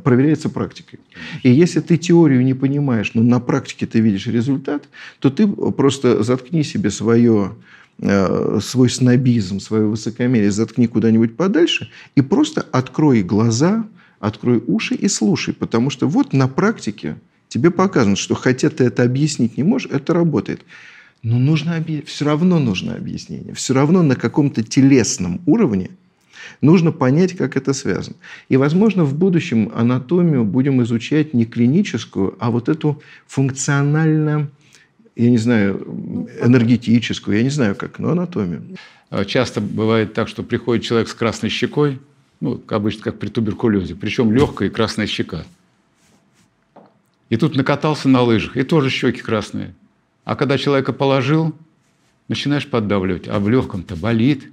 проверяется практикой. И если ты теорию не понимаешь, но на практике ты видишь результат, то ты э, просто заткни себе свое э, свой снобизм, свое высокомерие заткни куда-нибудь подальше и просто открой глаза, открой уши и слушай, потому что вот на практике тебе показано, что хотя ты это объяснить не можешь, это работает. Но нужно объ... все равно нужно объяснение. Все равно на каком-то телесном уровне нужно понять, как это связано. И, возможно, в будущем анатомию будем изучать не клиническую, а вот эту функционально, я не знаю, ну, энергетическую, я не знаю как, но анатомию. А часто бывает так, что приходит человек с красной щекой, ну, обычно как при туберкулезе, причем легкая и красная щека. И тут накатался на лыжах, и тоже щеки красные. А когда человека положил, начинаешь поддавливать, а в легком-то болит.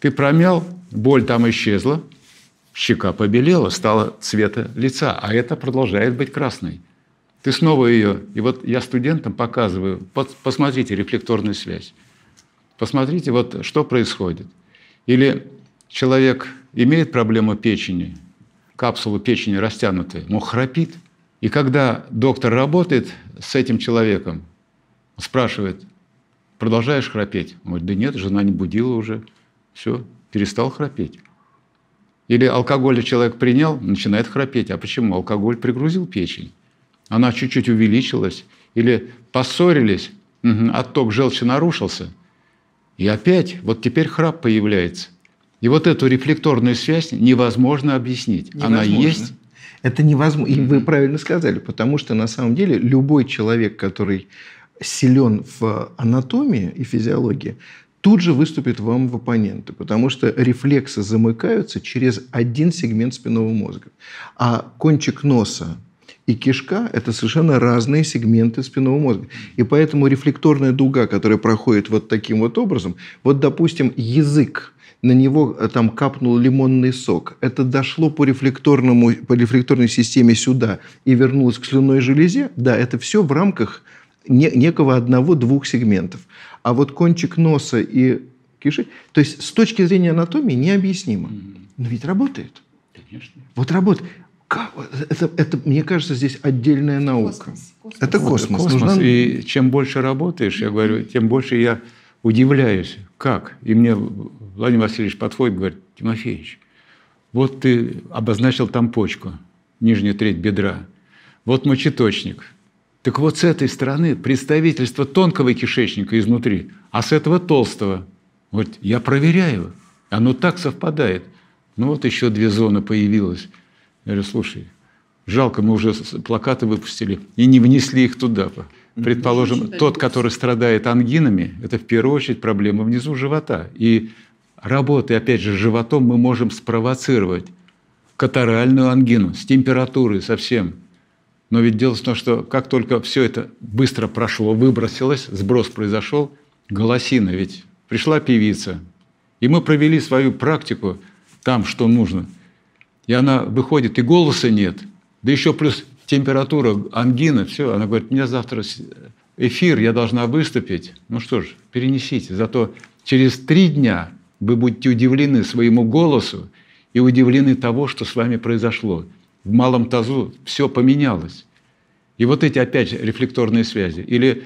Ты промял, боль там исчезла, щека побелела, стала цвета лица, а это продолжает быть красной. Ты снова ее, и вот я студентам показываю, посмотрите рефлекторную связь, посмотрите, вот что происходит. Или человек имеет проблему печени, капсулы печени растянутые, но храпит. И когда доктор работает с этим человеком, Спрашивает, продолжаешь храпеть? Он говорит, да нет, жена не будила уже. Все, перестал храпеть. Или алкоголь человек принял, начинает храпеть. А почему? Алкоголь пригрузил печень. Она чуть-чуть увеличилась. Или поссорились, угу, отток желчи нарушился. И опять, вот теперь храп появляется. И вот эту рефлекторную связь невозможно объяснить. Невозможно. Она есть. Это невозможно. И вы правильно сказали, потому что на самом деле любой человек, который силен в анатомии и физиологии, тут же выступит вам в оппоненты, потому что рефлексы замыкаются через один сегмент спинного мозга. А кончик носа и кишка – это совершенно разные сегменты спинного мозга. И поэтому рефлекторная дуга, которая проходит вот таким вот образом, вот, допустим, язык, на него э, там капнул лимонный сок. Это дошло по, рефлекторному, по рефлекторной системе сюда и вернулось к слюной железе. Да, это все в рамках не, некого одного-двух сегментов. А вот кончик носа и киши, то есть с точки зрения анатомии необъяснимо. mm Но ведь работает. Конечно. Вот работает. Это, это, мне кажется, здесь отдельная наука. Космос, космос. Это космос. космос. Нужна... И чем больше работаешь, я говорю, тем больше я удивляюсь. Как? И мне Владимир Васильевич подходит говорит, Тимофеевич, вот ты обозначил там почку, нижнюю треть бедра. Вот мочеточник – так вот с этой стороны представительство тонкого кишечника изнутри, а с этого толстого. Вот я проверяю, оно так совпадает. Ну вот еще две зоны появилось. Я говорю, слушай, жалко, мы уже плакаты выпустили и не внесли их туда. Ну, Предположим, тот, который страдает ангинами, это в первую очередь проблема внизу живота. И работы. опять же, животом, мы можем спровоцировать катаральную ангину с температурой совсем. Но ведь дело в том, что как только все это быстро прошло, выбросилось, сброс произошел, голосина ведь пришла певица. И мы провели свою практику там, что нужно. И она выходит, и голоса нет. Да еще плюс температура, ангина, все. Она говорит, меня завтра эфир, я должна выступить. Ну что ж, перенесите. Зато через три дня вы будете удивлены своему голосу и удивлены того, что с вами произошло в малом тазу все поменялось. И вот эти, опять же, рефлекторные связи. Или,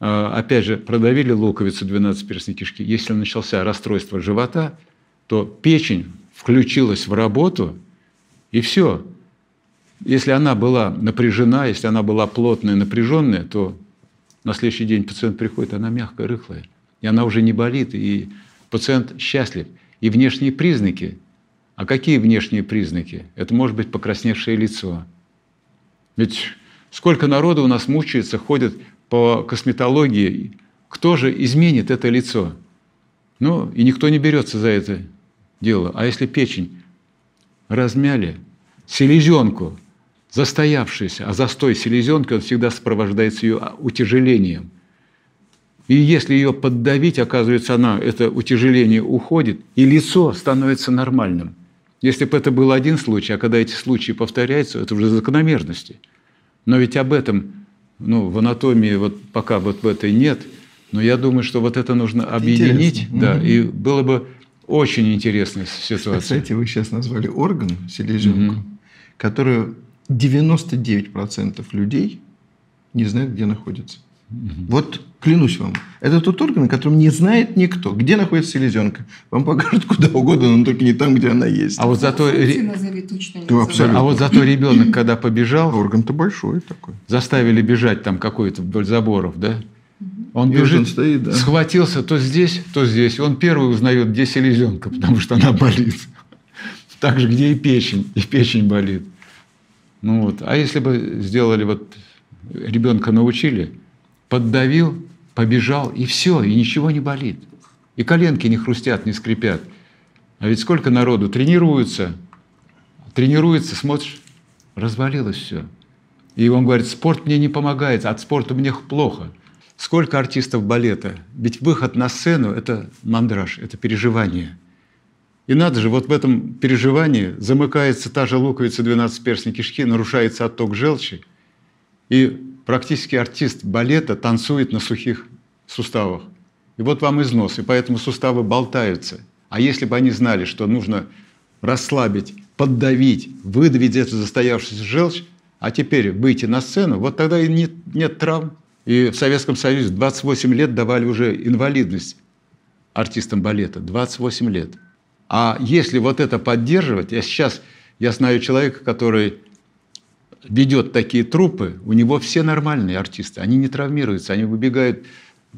а, опять же, продавили луковицу 12-перстной кишки. Если начался расстройство живота, то печень включилась в работу, и все. Если она была напряжена, если она была плотная, напряженная, то на следующий день пациент приходит, она мягкая, рыхлая. И она уже не болит, и пациент счастлив. И внешние признаки а какие внешние признаки? Это может быть покрасневшее лицо. Ведь сколько народу у нас мучается, ходит по косметологии. Кто же изменит это лицо? Ну, и никто не берется за это дело. А если печень размяли, селезенку, застоявшуюся, а застой селезенки, он всегда сопровождается ее утяжелением. И если ее поддавить, оказывается, она, это утяжеление уходит, и лицо становится нормальным – если бы это был один случай, а когда эти случаи повторяются, это уже закономерности. Но ведь об этом ну, в анатомии вот пока вот в этой нет, но я думаю, что вот это нужно объединить, Интересно. да, угу. и было бы очень интересная ситуация. Кстати, вы сейчас назвали орган, селезенку, угу. которую 99% людей не знают, где находится. Вот клянусь вам, это тот орган, о котором не знает никто. Где находится селезенка? Вам покажут куда угодно, но только не там, где она есть. А вот зато... Ре... Назови, точно не ну, А вот зато ребенок, когда побежал... А орган-то большой такой. Заставили бежать там какой-то вдоль заборов, да? Он бежит, он стоит, да. схватился то здесь, то здесь. Он первый узнает, где селезенка, потому что она болит. Так же, где и печень. И печень болит. Ну вот. А если бы сделали вот ребенка научили, поддавил, побежал, и все, и ничего не болит. И коленки не хрустят, не скрипят. А ведь сколько народу тренируются, тренируется, смотришь, развалилось все. И он говорит, спорт мне не помогает, от спорта мне плохо. Сколько артистов балета? Ведь выход на сцену – это мандраж, это переживание. И надо же, вот в этом переживании замыкается та же луковица 12-перстной кишки, нарушается отток желчи, и практически артист балета танцует на сухих суставах. И вот вам износ, и поэтому суставы болтаются. А если бы они знали, что нужно расслабить, поддавить, выдавить эту застоявшуюся желчь, а теперь выйти на сцену, вот тогда и нет, нет травм. И в Советском Союзе 28 лет давали уже инвалидность артистам балета. 28 лет. А если вот это поддерживать, я сейчас я знаю человека, который ведет такие трупы, у него все нормальные артисты, они не травмируются, они выбегают,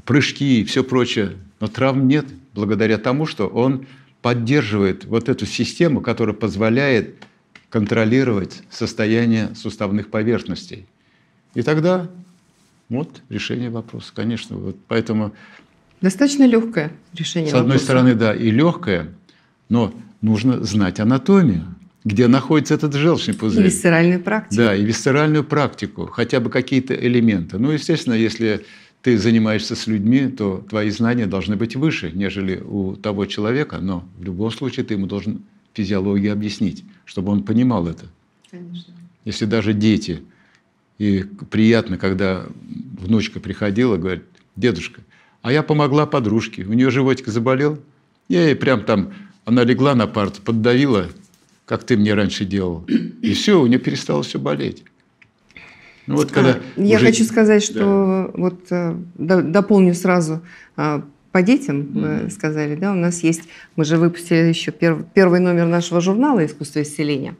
прыжки и все прочее, но травм нет благодаря тому, что он поддерживает вот эту систему, которая позволяет контролировать состояние суставных поверхностей. И тогда вот решение вопроса, конечно. Вот поэтому Достаточно легкое решение. С одной стороны, да, и легкое, но нужно знать анатомию где находится этот желчный пузырь. И висцеральную практику. Да, и висцеральную практику, хотя бы какие-то элементы. Ну, естественно, если ты занимаешься с людьми, то твои знания должны быть выше, нежели у того человека, но в любом случае ты ему должен физиологию объяснить, чтобы он понимал это. Конечно. Если даже дети, и приятно, когда внучка приходила, говорит, дедушка, а я помогла подружке, у нее животик заболел, я ей прям там, она легла на парту, поддавила как ты мне раньше делал. И все, у нее перестало все болеть. Ну, вот, когда а, уже... Я хочу сказать, что да. вот э, до, дополню сразу а, по детям mm-hmm. сказали, да, у нас есть, мы же выпустили еще перв, первый номер нашего журнала «Искусство исцеления».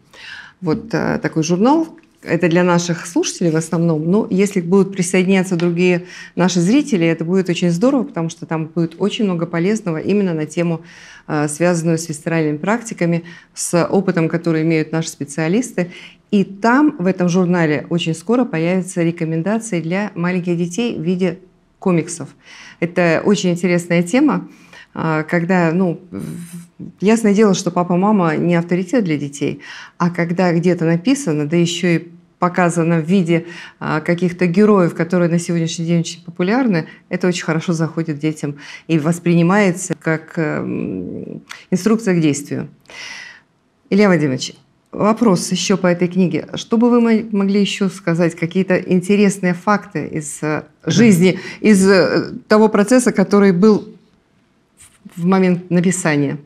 Вот э, такой журнал, это для наших слушателей в основном, но если будут присоединяться другие наши зрители, это будет очень здорово, потому что там будет очень много полезного именно на тему, э, связанную с висцеральными практиками, с опытом, который имеют наши специалисты. И там, в этом журнале, очень скоро появятся рекомендации для маленьких детей в виде комиксов. Это очень интересная тема. А, когда, ну, ясное дело, что папа-мама не авторитет для детей, а когда где-то написано, да еще и показано в виде а, каких-то героев, которые на сегодняшний день очень популярны, это очень хорошо заходит детям и воспринимается как эм, инструкция к действию. Илья Вадимович, вопрос еще по этой книге. Что бы вы могли еще сказать, какие-то интересные факты из э, жизни, из э, того процесса, который был в момент написания.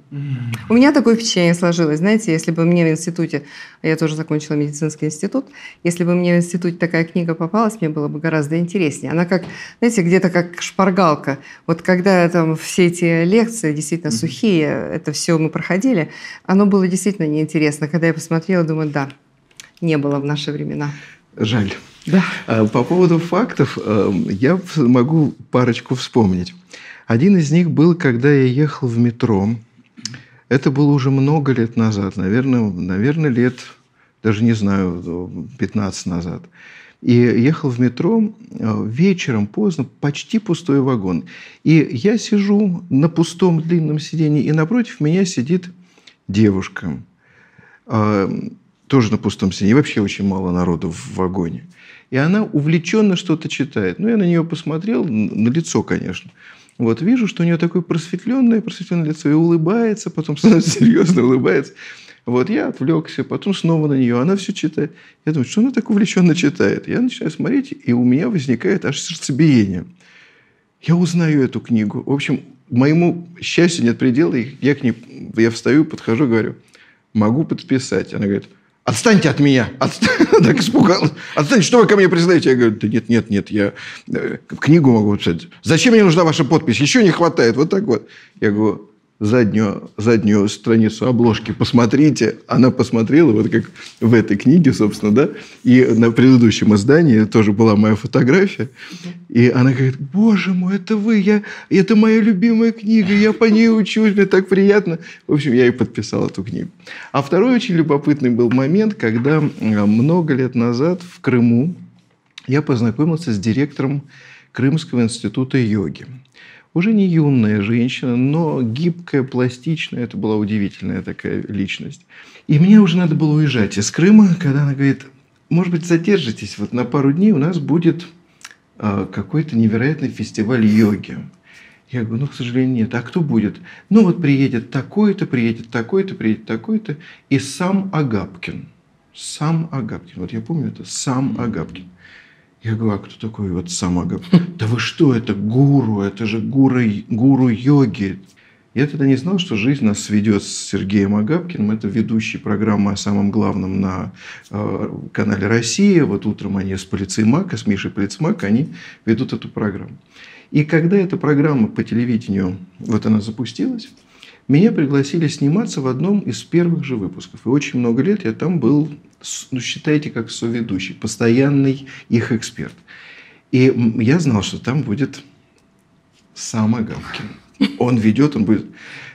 У меня такое впечатление сложилось. Знаете, если бы мне в институте, я тоже закончила медицинский институт, если бы мне в институте такая книга попалась, мне было бы гораздо интереснее. Она как, знаете, где-то как шпаргалка. Вот когда там все эти лекции действительно сухие, это все мы проходили, оно было действительно неинтересно. Когда я посмотрела, думаю, да, не было в наши времена. Жаль. Да. А по поводу фактов эм, я могу парочку вспомнить. Один из них был, когда я ехал в метро. Это было уже много лет назад, наверное, наверное лет, даже не знаю, 15 назад. И ехал в метро э, вечером, поздно, почти пустой вагон. И я сижу на пустом длинном сидении, и напротив меня сидит девушка. Э, тоже на пустом сидении. Вообще очень мало народу в вагоне. И она увлеченно что-то читает. Ну, я на нее посмотрел, на лицо, конечно – вот вижу, что у нее такое просветленное, просветленное лицо, и улыбается, потом становится серьезно, улыбается. Вот я отвлекся, потом снова на нее, она все читает. Я думаю, что она так увлеченно читает? Я начинаю смотреть, и у меня возникает аж сердцебиение. Я узнаю эту книгу. В общем, моему счастью нет предела, я к ней, я встаю, подхожу, говорю, могу подписать. Она говорит, Отстаньте от меня. Отстань. так испугалась. Отстаньте, что вы ко мне признаете? Я говорю, да нет, нет, нет, я э, книгу могу писать. Зачем мне нужна ваша подпись? Еще не хватает. Вот так вот. Я говорю, заднюю, заднюю страницу обложки, посмотрите. Она посмотрела, вот как в этой книге, собственно, да, и на предыдущем издании тоже была моя фотография. И она говорит, боже мой, это вы, я, это моя любимая книга, я по ней учусь, мне так приятно. В общем, я и подписал эту книгу. А второй очень любопытный был момент, когда э, много лет назад в Крыму я познакомился с директором Крымского института йоги уже не юная женщина, но гибкая, пластичная. Это была удивительная такая личность. И мне уже надо было уезжать из Крыма, когда она говорит, может быть, задержитесь вот на пару дней, у нас будет э, какой-то невероятный фестиваль йоги. Я говорю, ну, к сожалению, нет. А кто будет? Ну, вот приедет такой-то, приедет такой-то, приедет такой-то. И сам Агапкин. Сам Агапкин. Вот я помню это. Сам Агапкин. Я говорю, а кто такой вот сама? Да вы что, это гуру, это же гуру, гуру йоги. Я тогда не знал, что жизнь нас сведет с Сергеем Агапкиным. Это ведущий программы о самом главном на э, канале «Россия». Вот утром они с Полицеймака, с Мишей Полицеймака, они ведут эту программу. И когда эта программа по телевидению, вот она запустилась, меня пригласили сниматься в одном из первых же выпусков. И очень много лет я там был, ну, считайте, как соведущий, постоянный их эксперт. И я знал, что там будет сам Агамкин. Он ведет, он будет...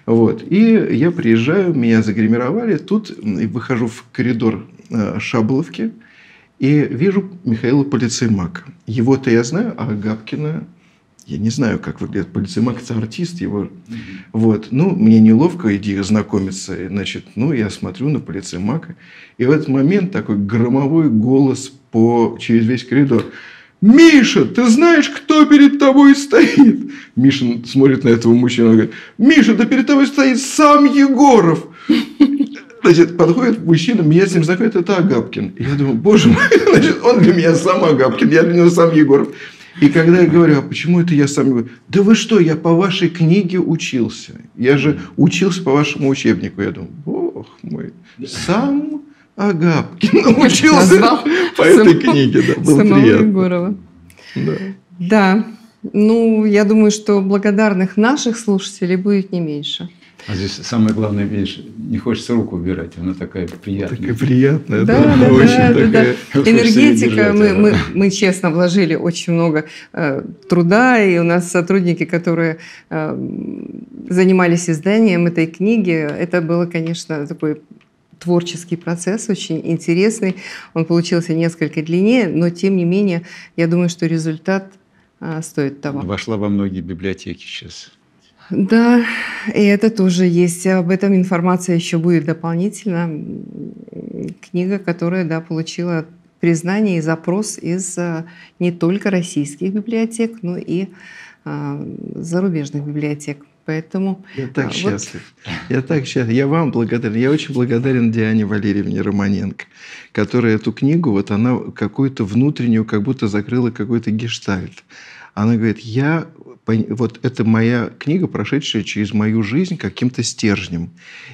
Вот. И я приезжаю, меня загримировали. Тут выхожу в коридор э, Шабловки и вижу Михаила Полицеймака. Его-то я знаю, а Габкина я не знаю, как выглядит полицеймак, это артист его. Mm-hmm. Вот. Ну, мне неловко, иди знакомиться. Значит, ну, я смотрю на полицеймака. И в этот момент такой громовой голос по, через весь коридор. Миша, ты знаешь, кто перед тобой стоит? Миша смотрит на этого мужчину и говорит, Миша, да перед тобой стоит сам Егоров. Значит, подходит мужчина, меня с ним знакомит, это Агапкин. Я думаю, боже мой, значит, он для меня сам Агапкин, я для него сам Егоров. И когда я говорю, а почему это я сам... Говорю, да вы что, я по вашей книге учился. Я же учился по вашему учебнику. Я думаю, бог мой, сам Агапкин научился Назвал по этой книге. Да, было самого приятно. Егорова. Да. да. Ну, я думаю, что благодарных наших слушателей будет не меньше. А здесь самое главное, видишь, не хочется руку убирать, она такая приятная. Такая приятная, да, да, да очень да, такая. Да, Энергетика, держать, мы, мы, мы честно вложили очень много э, труда, и у нас сотрудники, которые э, занимались изданием этой книги, это было, конечно, такой творческий процесс, очень интересный. Он получился несколько длиннее, но тем не менее, я думаю, что результат э, стоит того. Вошла во многие библиотеки сейчас. Да, и это тоже есть. Об этом информация еще будет дополнительно. Книга, которая да, получила признание и запрос из э, не только российских библиотек, но и а, зарубежных библиотек. Поэтому я так а, счастлив. Вот. Я так счастлив. Я вам благодарен. Я очень благодарен Диане Валерьевне Романенко, которая эту книгу вот она какую-то внутреннюю, как будто закрыла какой-то гештальт. Она говорит, я вот это моя книга, прошедшая через мою жизнь каким-то стержнем.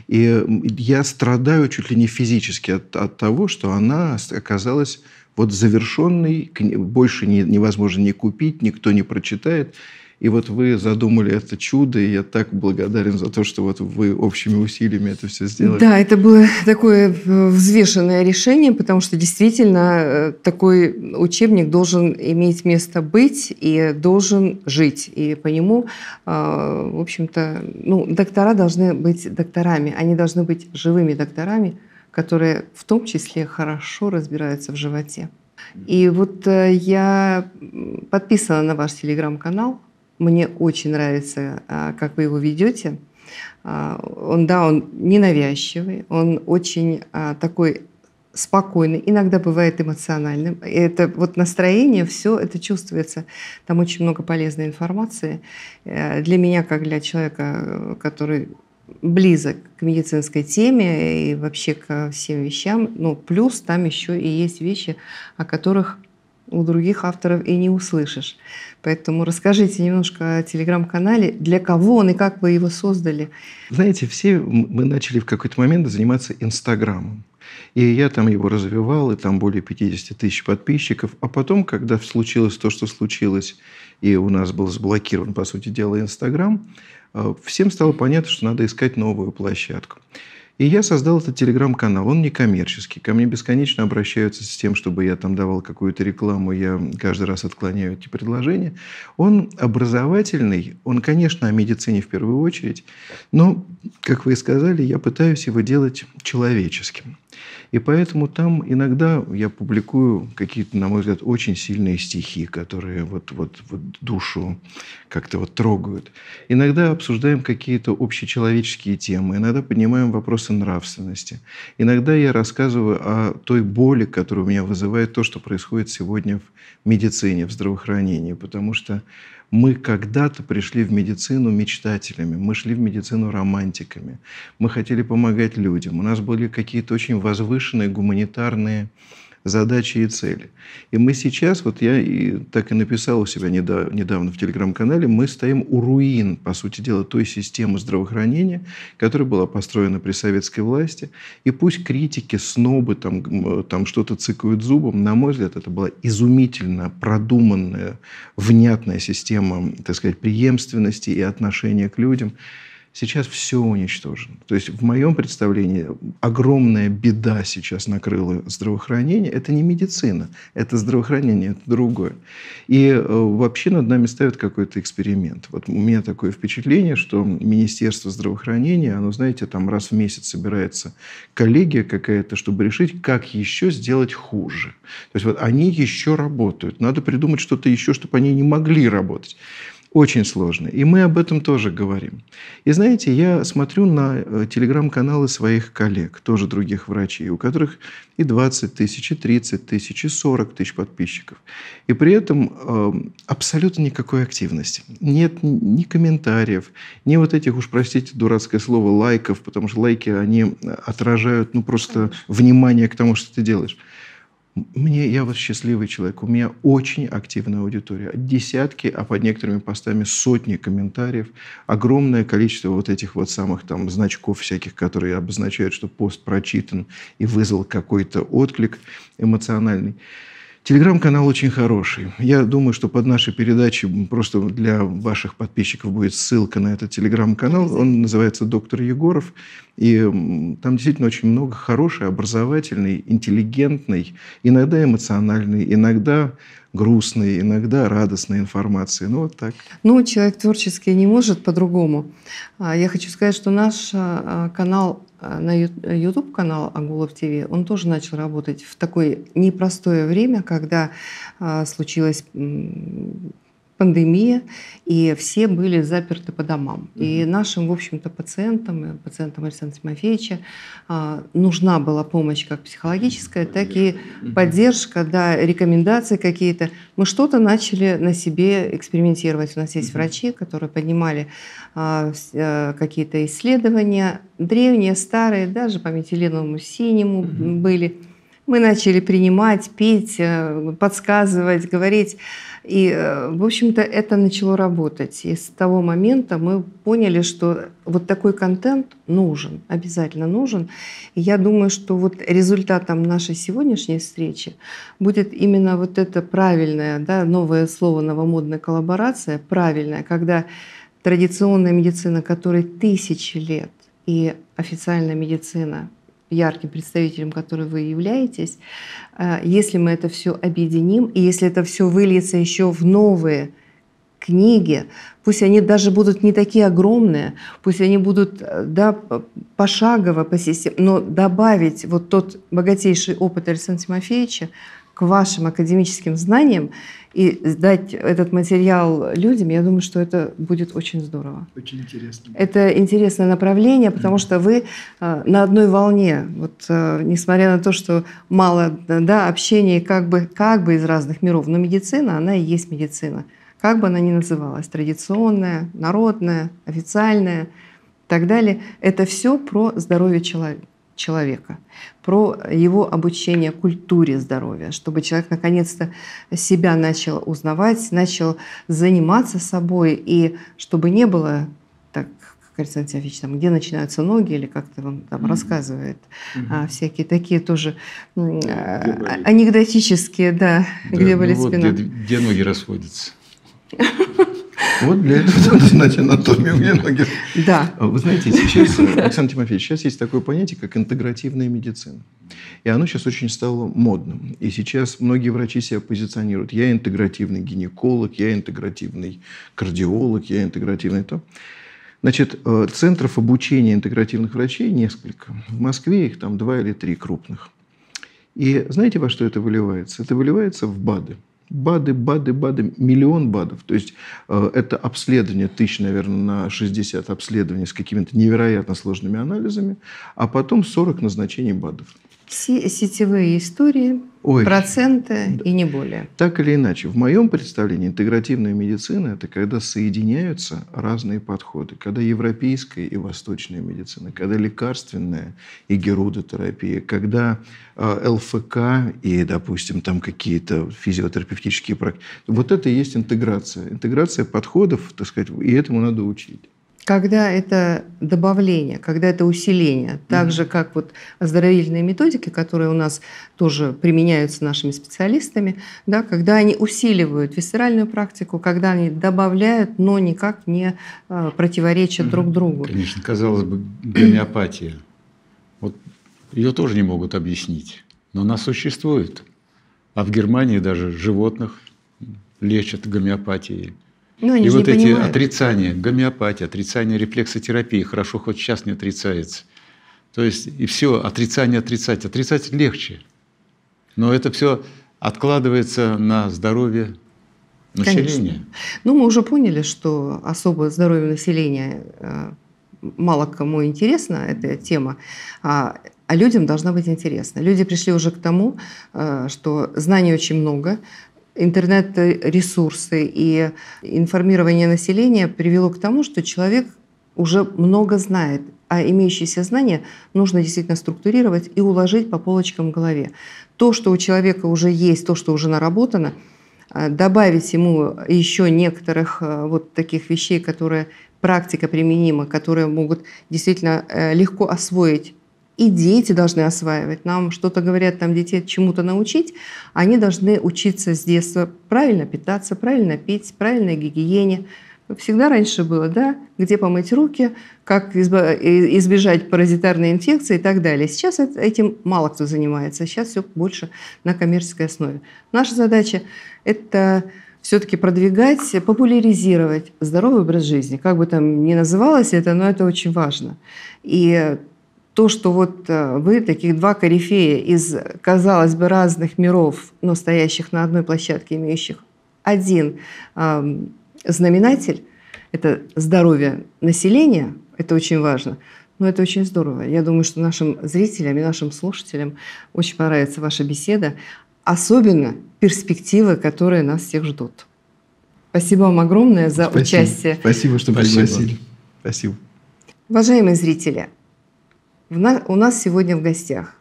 И я страдаю чуть ли не физически от, от того, что она оказалась вот завершенной, больше не, невозможно не купить, никто не прочитает. И вот вы задумали это чудо, и я так благодарен за то, что вот вы общими усилиями это все сделали. Да, это было такое э, взвешенное решение, потому что действительно э, такой учебник должен иметь место быть и должен жить. И по нему, э, в общем-то, ну, доктора должны быть докторами, они должны быть живыми докторами, которые в том числе хорошо разбираются в животе. И вот я подписана на ваш телеграм-канал, мне очень нравится, а, как вы его ведете. А, он, да, он ненавязчивый, он очень а, такой спокойный, иногда бывает эмоциональным. И это вот настроение, все это чувствуется. Там очень много полезной информации. Э, для меня, как для человека, который близок к медицинской теме и вообще ко всем вещам. Но ну, плюс там еще и есть вещи, о которых у других авторов и не услышишь. Поэтому расскажите немножко о телеграм-канале, для кого он и как вы его создали. Знаете, все мы начали в какой-то момент заниматься Инстаграмом. И я там его развивал, и там более 50 тысяч подписчиков. А потом, когда случилось то, что случилось, и у нас был заблокирован, по сути дела, Инстаграм, э, всем стало понятно, что надо искать новую площадку. И я создал этот телеграм-канал. Он не коммерческий. Ко мне бесконечно обращаются с тем, чтобы я там давал какую-то рекламу. Я каждый раз отклоняю эти предложения. Он образовательный. Он, конечно, о медицине в первую очередь. Но, как вы и сказали, я пытаюсь его делать человеческим. И поэтому там иногда я публикую какие-то, на мой взгляд, очень сильные стихи, которые вот, вот, вот душу как-то вот трогают. Иногда обсуждаем какие-то общечеловеческие темы, иногда поднимаем вопросы нравственности. Иногда я рассказываю о той боли, которую у меня вызывает то, что происходит сегодня в медицине, в здравоохранении, потому что мы когда-то пришли в медицину мечтателями, мы шли в медицину романтиками, мы хотели помогать людям, у нас были какие-то очень возвышенные гуманитарные задачи и цели. И мы сейчас, вот я и так и написал у себя недавно в телеграм-канале, мы стоим у руин, по сути дела, той системы здравоохранения, которая была построена при советской власти. И пусть критики, снобы там, там что-то цикают зубом, на мой взгляд, это была изумительно продуманная, внятная система, так сказать, преемственности и отношения к людям. Сейчас все уничтожено. То есть в моем представлении огромная беда сейчас накрыла здравоохранение. Это не медицина, это здравоохранение, это другое. И э, вообще над нами ставят какой-то эксперимент. Вот у меня такое впечатление, что Министерство здравоохранения, оно, знаете, там раз в месяц собирается коллегия какая-то, чтобы решить, как еще сделать хуже. То есть вот они еще работают. Надо придумать что-то еще, чтобы они не могли работать. Очень сложно. И мы об этом тоже говорим. И знаете, я смотрю на э, телеграм-каналы своих коллег, тоже других врачей, у которых и 20 тысяч, и 30 тысяч, и 40 тысяч подписчиков. И при этом э, абсолютно никакой активности. Нет ни комментариев, ни вот этих, уж простите дурацкое слово, лайков, потому что лайки, они отражают ну просто внимание к тому, что ты делаешь. Мне, я вот счастливый человек, у меня очень активная аудитория. Десятки, а под некоторыми постами сотни комментариев. Огромное количество вот этих вот самых там значков всяких, которые обозначают, что пост прочитан и вызвал какой-то отклик эмоциональный. Телеграм-канал очень хороший. Я думаю, что под нашей передачей просто для ваших подписчиков будет ссылка на этот телеграм-канал. Он называется «Доктор Егоров». И там действительно очень много хорошей, образовательной, интеллигентной, иногда эмоциональной, иногда грустной, иногда радостной информации. Ну, вот так. Ну, человек творческий не может по-другому. А, я хочу сказать, что наш а, а, канал Э, на э, YouTube канал Агулов ТВ, он тоже начал работать в такое непростое время, когда э, случилась пандемия, и все были заперты по домам. mm И нашим, в общем-то, пациентам, э, пациентам Александра Тимофеевича а, нужна была помощь как психологическая, так и поддержка, да, рекомендации какие-то. Мы что-то начали на себе экспериментировать. У нас есть mm врачи, которые поднимали а, э, какие-то исследования, древние, старые, даже по метиленовому синему были мы начали принимать, петь, э, подсказывать, говорить. И, э, в общем-то, это начало работать. И с того момента мы поняли, что вот такой контент нужен, обязательно нужен. И я думаю, что вот результатом нашей сегодняшней встречи будет именно вот это правильное, да, новое слово, новомодная коллаборация, правильная, когда традиционная медицина, которой тысячи лет, и официальная медицина ярким представителем, который вы являетесь, э, если мы это все объединим, и если это все выльется еще в новые книги, пусть они даже будут не такие огромные, пусть они будут э, да, пошагово по системе, но добавить вот тот богатейший опыт Александра Тимофеевича, к вашим академическим знаниям и дать этот материал людям, я думаю, что это будет очень здорово. Очень интересно. Это интересное направление, потому mm-hmm. что вы э, на одной волне. Вот э, несмотря на то, что мало да, общения как бы, как бы из разных миров, но медицина, она и есть медицина. Как бы она ни называлась, традиционная, народная, официальная и так далее, это все про здоровье человека человека, про его обучение культуре здоровья, чтобы человек наконец-то себя начал узнавать, начал заниматься собой, и чтобы не было так Константин Тимофеевич, там, где начинаются ноги, или как-то он там mm-hmm. рассказывает mm-hmm. А, всякие такие тоже а, анекдотические, да, да где ну болит вот спина. Где, где ноги расходятся. Вот для этого значит анатомия мне ноги. Да. А вы знаете, сейчас, э, Александр Тимофеевич, сейчас есть такое понятие, как интегративная медицина. И оно сейчас очень стало модным. И сейчас многие врачи себя позиционируют. Я интегративный гинеколог, я интегративный кардиолог, я интегративный то. Значит, э, центров обучения интегративных врачей несколько. В Москве их там два или три крупных. И знаете, во что это выливается? Это выливается в БАДы – БАДы, БАДы, БАДы, миллион БАДов. То есть э, это обследование, тысяч, наверное, на 60 обследований с какими-то невероятно сложными анализами, а потом 40 назначений БАДов. Сетевые истории, Ой, проценты да. и не более. Так или иначе, в моем представлении интегративная медицина – это когда соединяются разные подходы, когда европейская и восточная медицина, когда лекарственная и герудотерапия, когда э, ЛФК и, допустим, там какие-то физиотерапевтические практики. Вот это и есть интеграция. Интеграция подходов, так сказать, и этому надо учить. Когда это добавление, когда это усиление, mm-hmm. так же как вот оздоровительные методики, которые у нас тоже применяются нашими специалистами, да, когда они усиливают висцеральную практику, когда они добавляют, но никак не э, противоречат mm-hmm. друг другу. Конечно, казалось бы, гомеопатия. Вот ее тоже не могут объяснить, но она существует. А в Германии даже животных лечат гомеопатией. Ну, они и вот эти понимают. отрицания, гомеопатия, отрицание рефлексотерапии, хорошо, хоть сейчас не отрицается. То есть и все, отрицание отрицать. Отрицать легче. Но это все откладывается на здоровье населения. Конечно. Ну, мы уже поняли, что особо здоровье населения э, мало кому интересна эта тема, а, а людям должна быть интересна. Люди пришли уже к тому, э, что знаний очень много, интернет-ресурсы и информирование населения привело к тому, что человек уже много знает, а имеющиеся знания нужно действительно структурировать и уложить по полочкам в голове. То, что у человека уже есть, то, что уже наработано, а, добавить ему еще некоторых э, вот таких вещей, которые практика применима, которые могут действительно э, легко освоить и дети должны осваивать. Нам что-то говорят, там детей чему-то научить, они должны учиться с детства правильно питаться, правильно пить, правильной гигиене. Ну, всегда раньше было, да, где помыть руки, как избежать паразитарной инфекции и так далее. Сейчас этим мало кто занимается, сейчас все больше на коммерческой основе. Наша задача – это все-таки продвигать, популяризировать здоровый образ жизни. Как бы там ни называлось это, но это очень важно. И то, что вот э, вы таких два корифея из, казалось бы, разных миров, но стоящих на одной площадке, имеющих один э, знаменатель, это здоровье населения, это очень важно. Но это очень здорово. Я думаю, что нашим зрителям и нашим слушателям очень понравится ваша беседа, особенно перспективы, которые нас всех ждут. Спасибо вам огромное за Спасибо. участие. Спасибо, что пригласили. Спасибо. Спасибо. Уважаемые зрители, на... у нас сегодня в гостях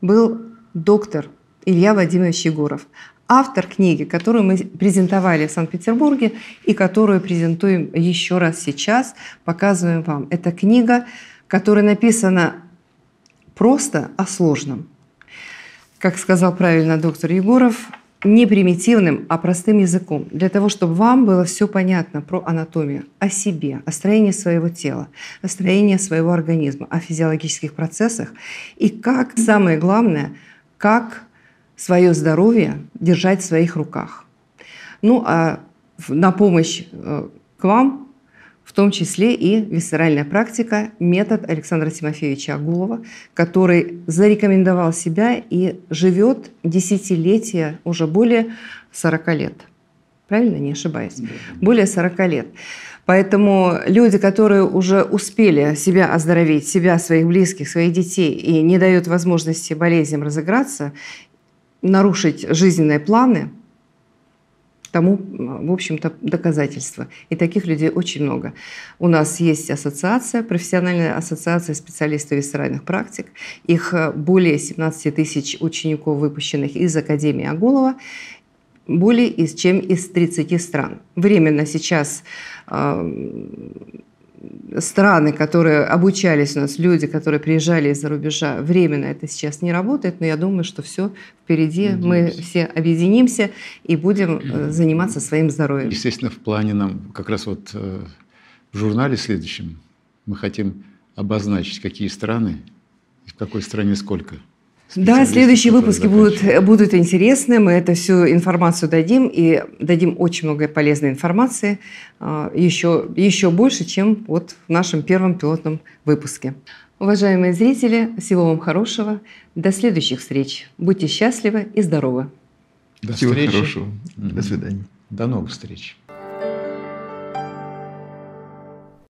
был доктор Илья Вадимович Егоров, автор книги, которую мы презентовали в Санкт-Петербурге и которую презентуем еще раз сейчас, показываем вам. Это книга, которая написана просто о сложном. Как сказал правильно доктор Егоров, не примитивным, а простым языком, для того, чтобы вам было все понятно про анатомию, о себе, о строении своего тела, о строении своего организма, о физиологических процессах и как, самое главное, как свое здоровье держать в своих руках. Ну а на помощь э, к вам в том числе и висцеральная практика, метод Александра Тимофеевича Агулова, который зарекомендовал себя и живет десятилетия, уже более 40 лет. Правильно, не ошибаюсь? Более 40 лет. Поэтому люди, которые уже успели себя оздоровить, себя, своих близких, своих детей, и не дают возможности болезням разыграться, нарушить жизненные планы, тому, в общем-то, доказательства. И таких людей очень много. У нас есть ассоциация, профессиональная ассоциация специалистов висцеральных практик. Их э, более 17 тысяч учеников, выпущенных из Академии Агулова более из чем из 30 стран. Временно сейчас э, страны, которые обучались у нас, люди, которые приезжали из-за рубежа, временно это сейчас не работает, но я думаю, что все впереди, Надеюсь. мы все объединимся и будем э, заниматься своим здоровьем. Естественно, в плане нам как раз вот э, в журнале следующем мы хотим обозначить, какие страны в какой стране сколько. Да, следующие выпуски будут, э, будут интересны. Мы это всю информацию дадим и дадим очень много полезной информации, а, еще, еще больше, чем вот в нашем первом пилотном выпуске. Уважаемые зрители, всего вам хорошего. До следующих встреч. Будьте счастливы и здоровы. До всего встречи. хорошего. До свидания. До новых встреч.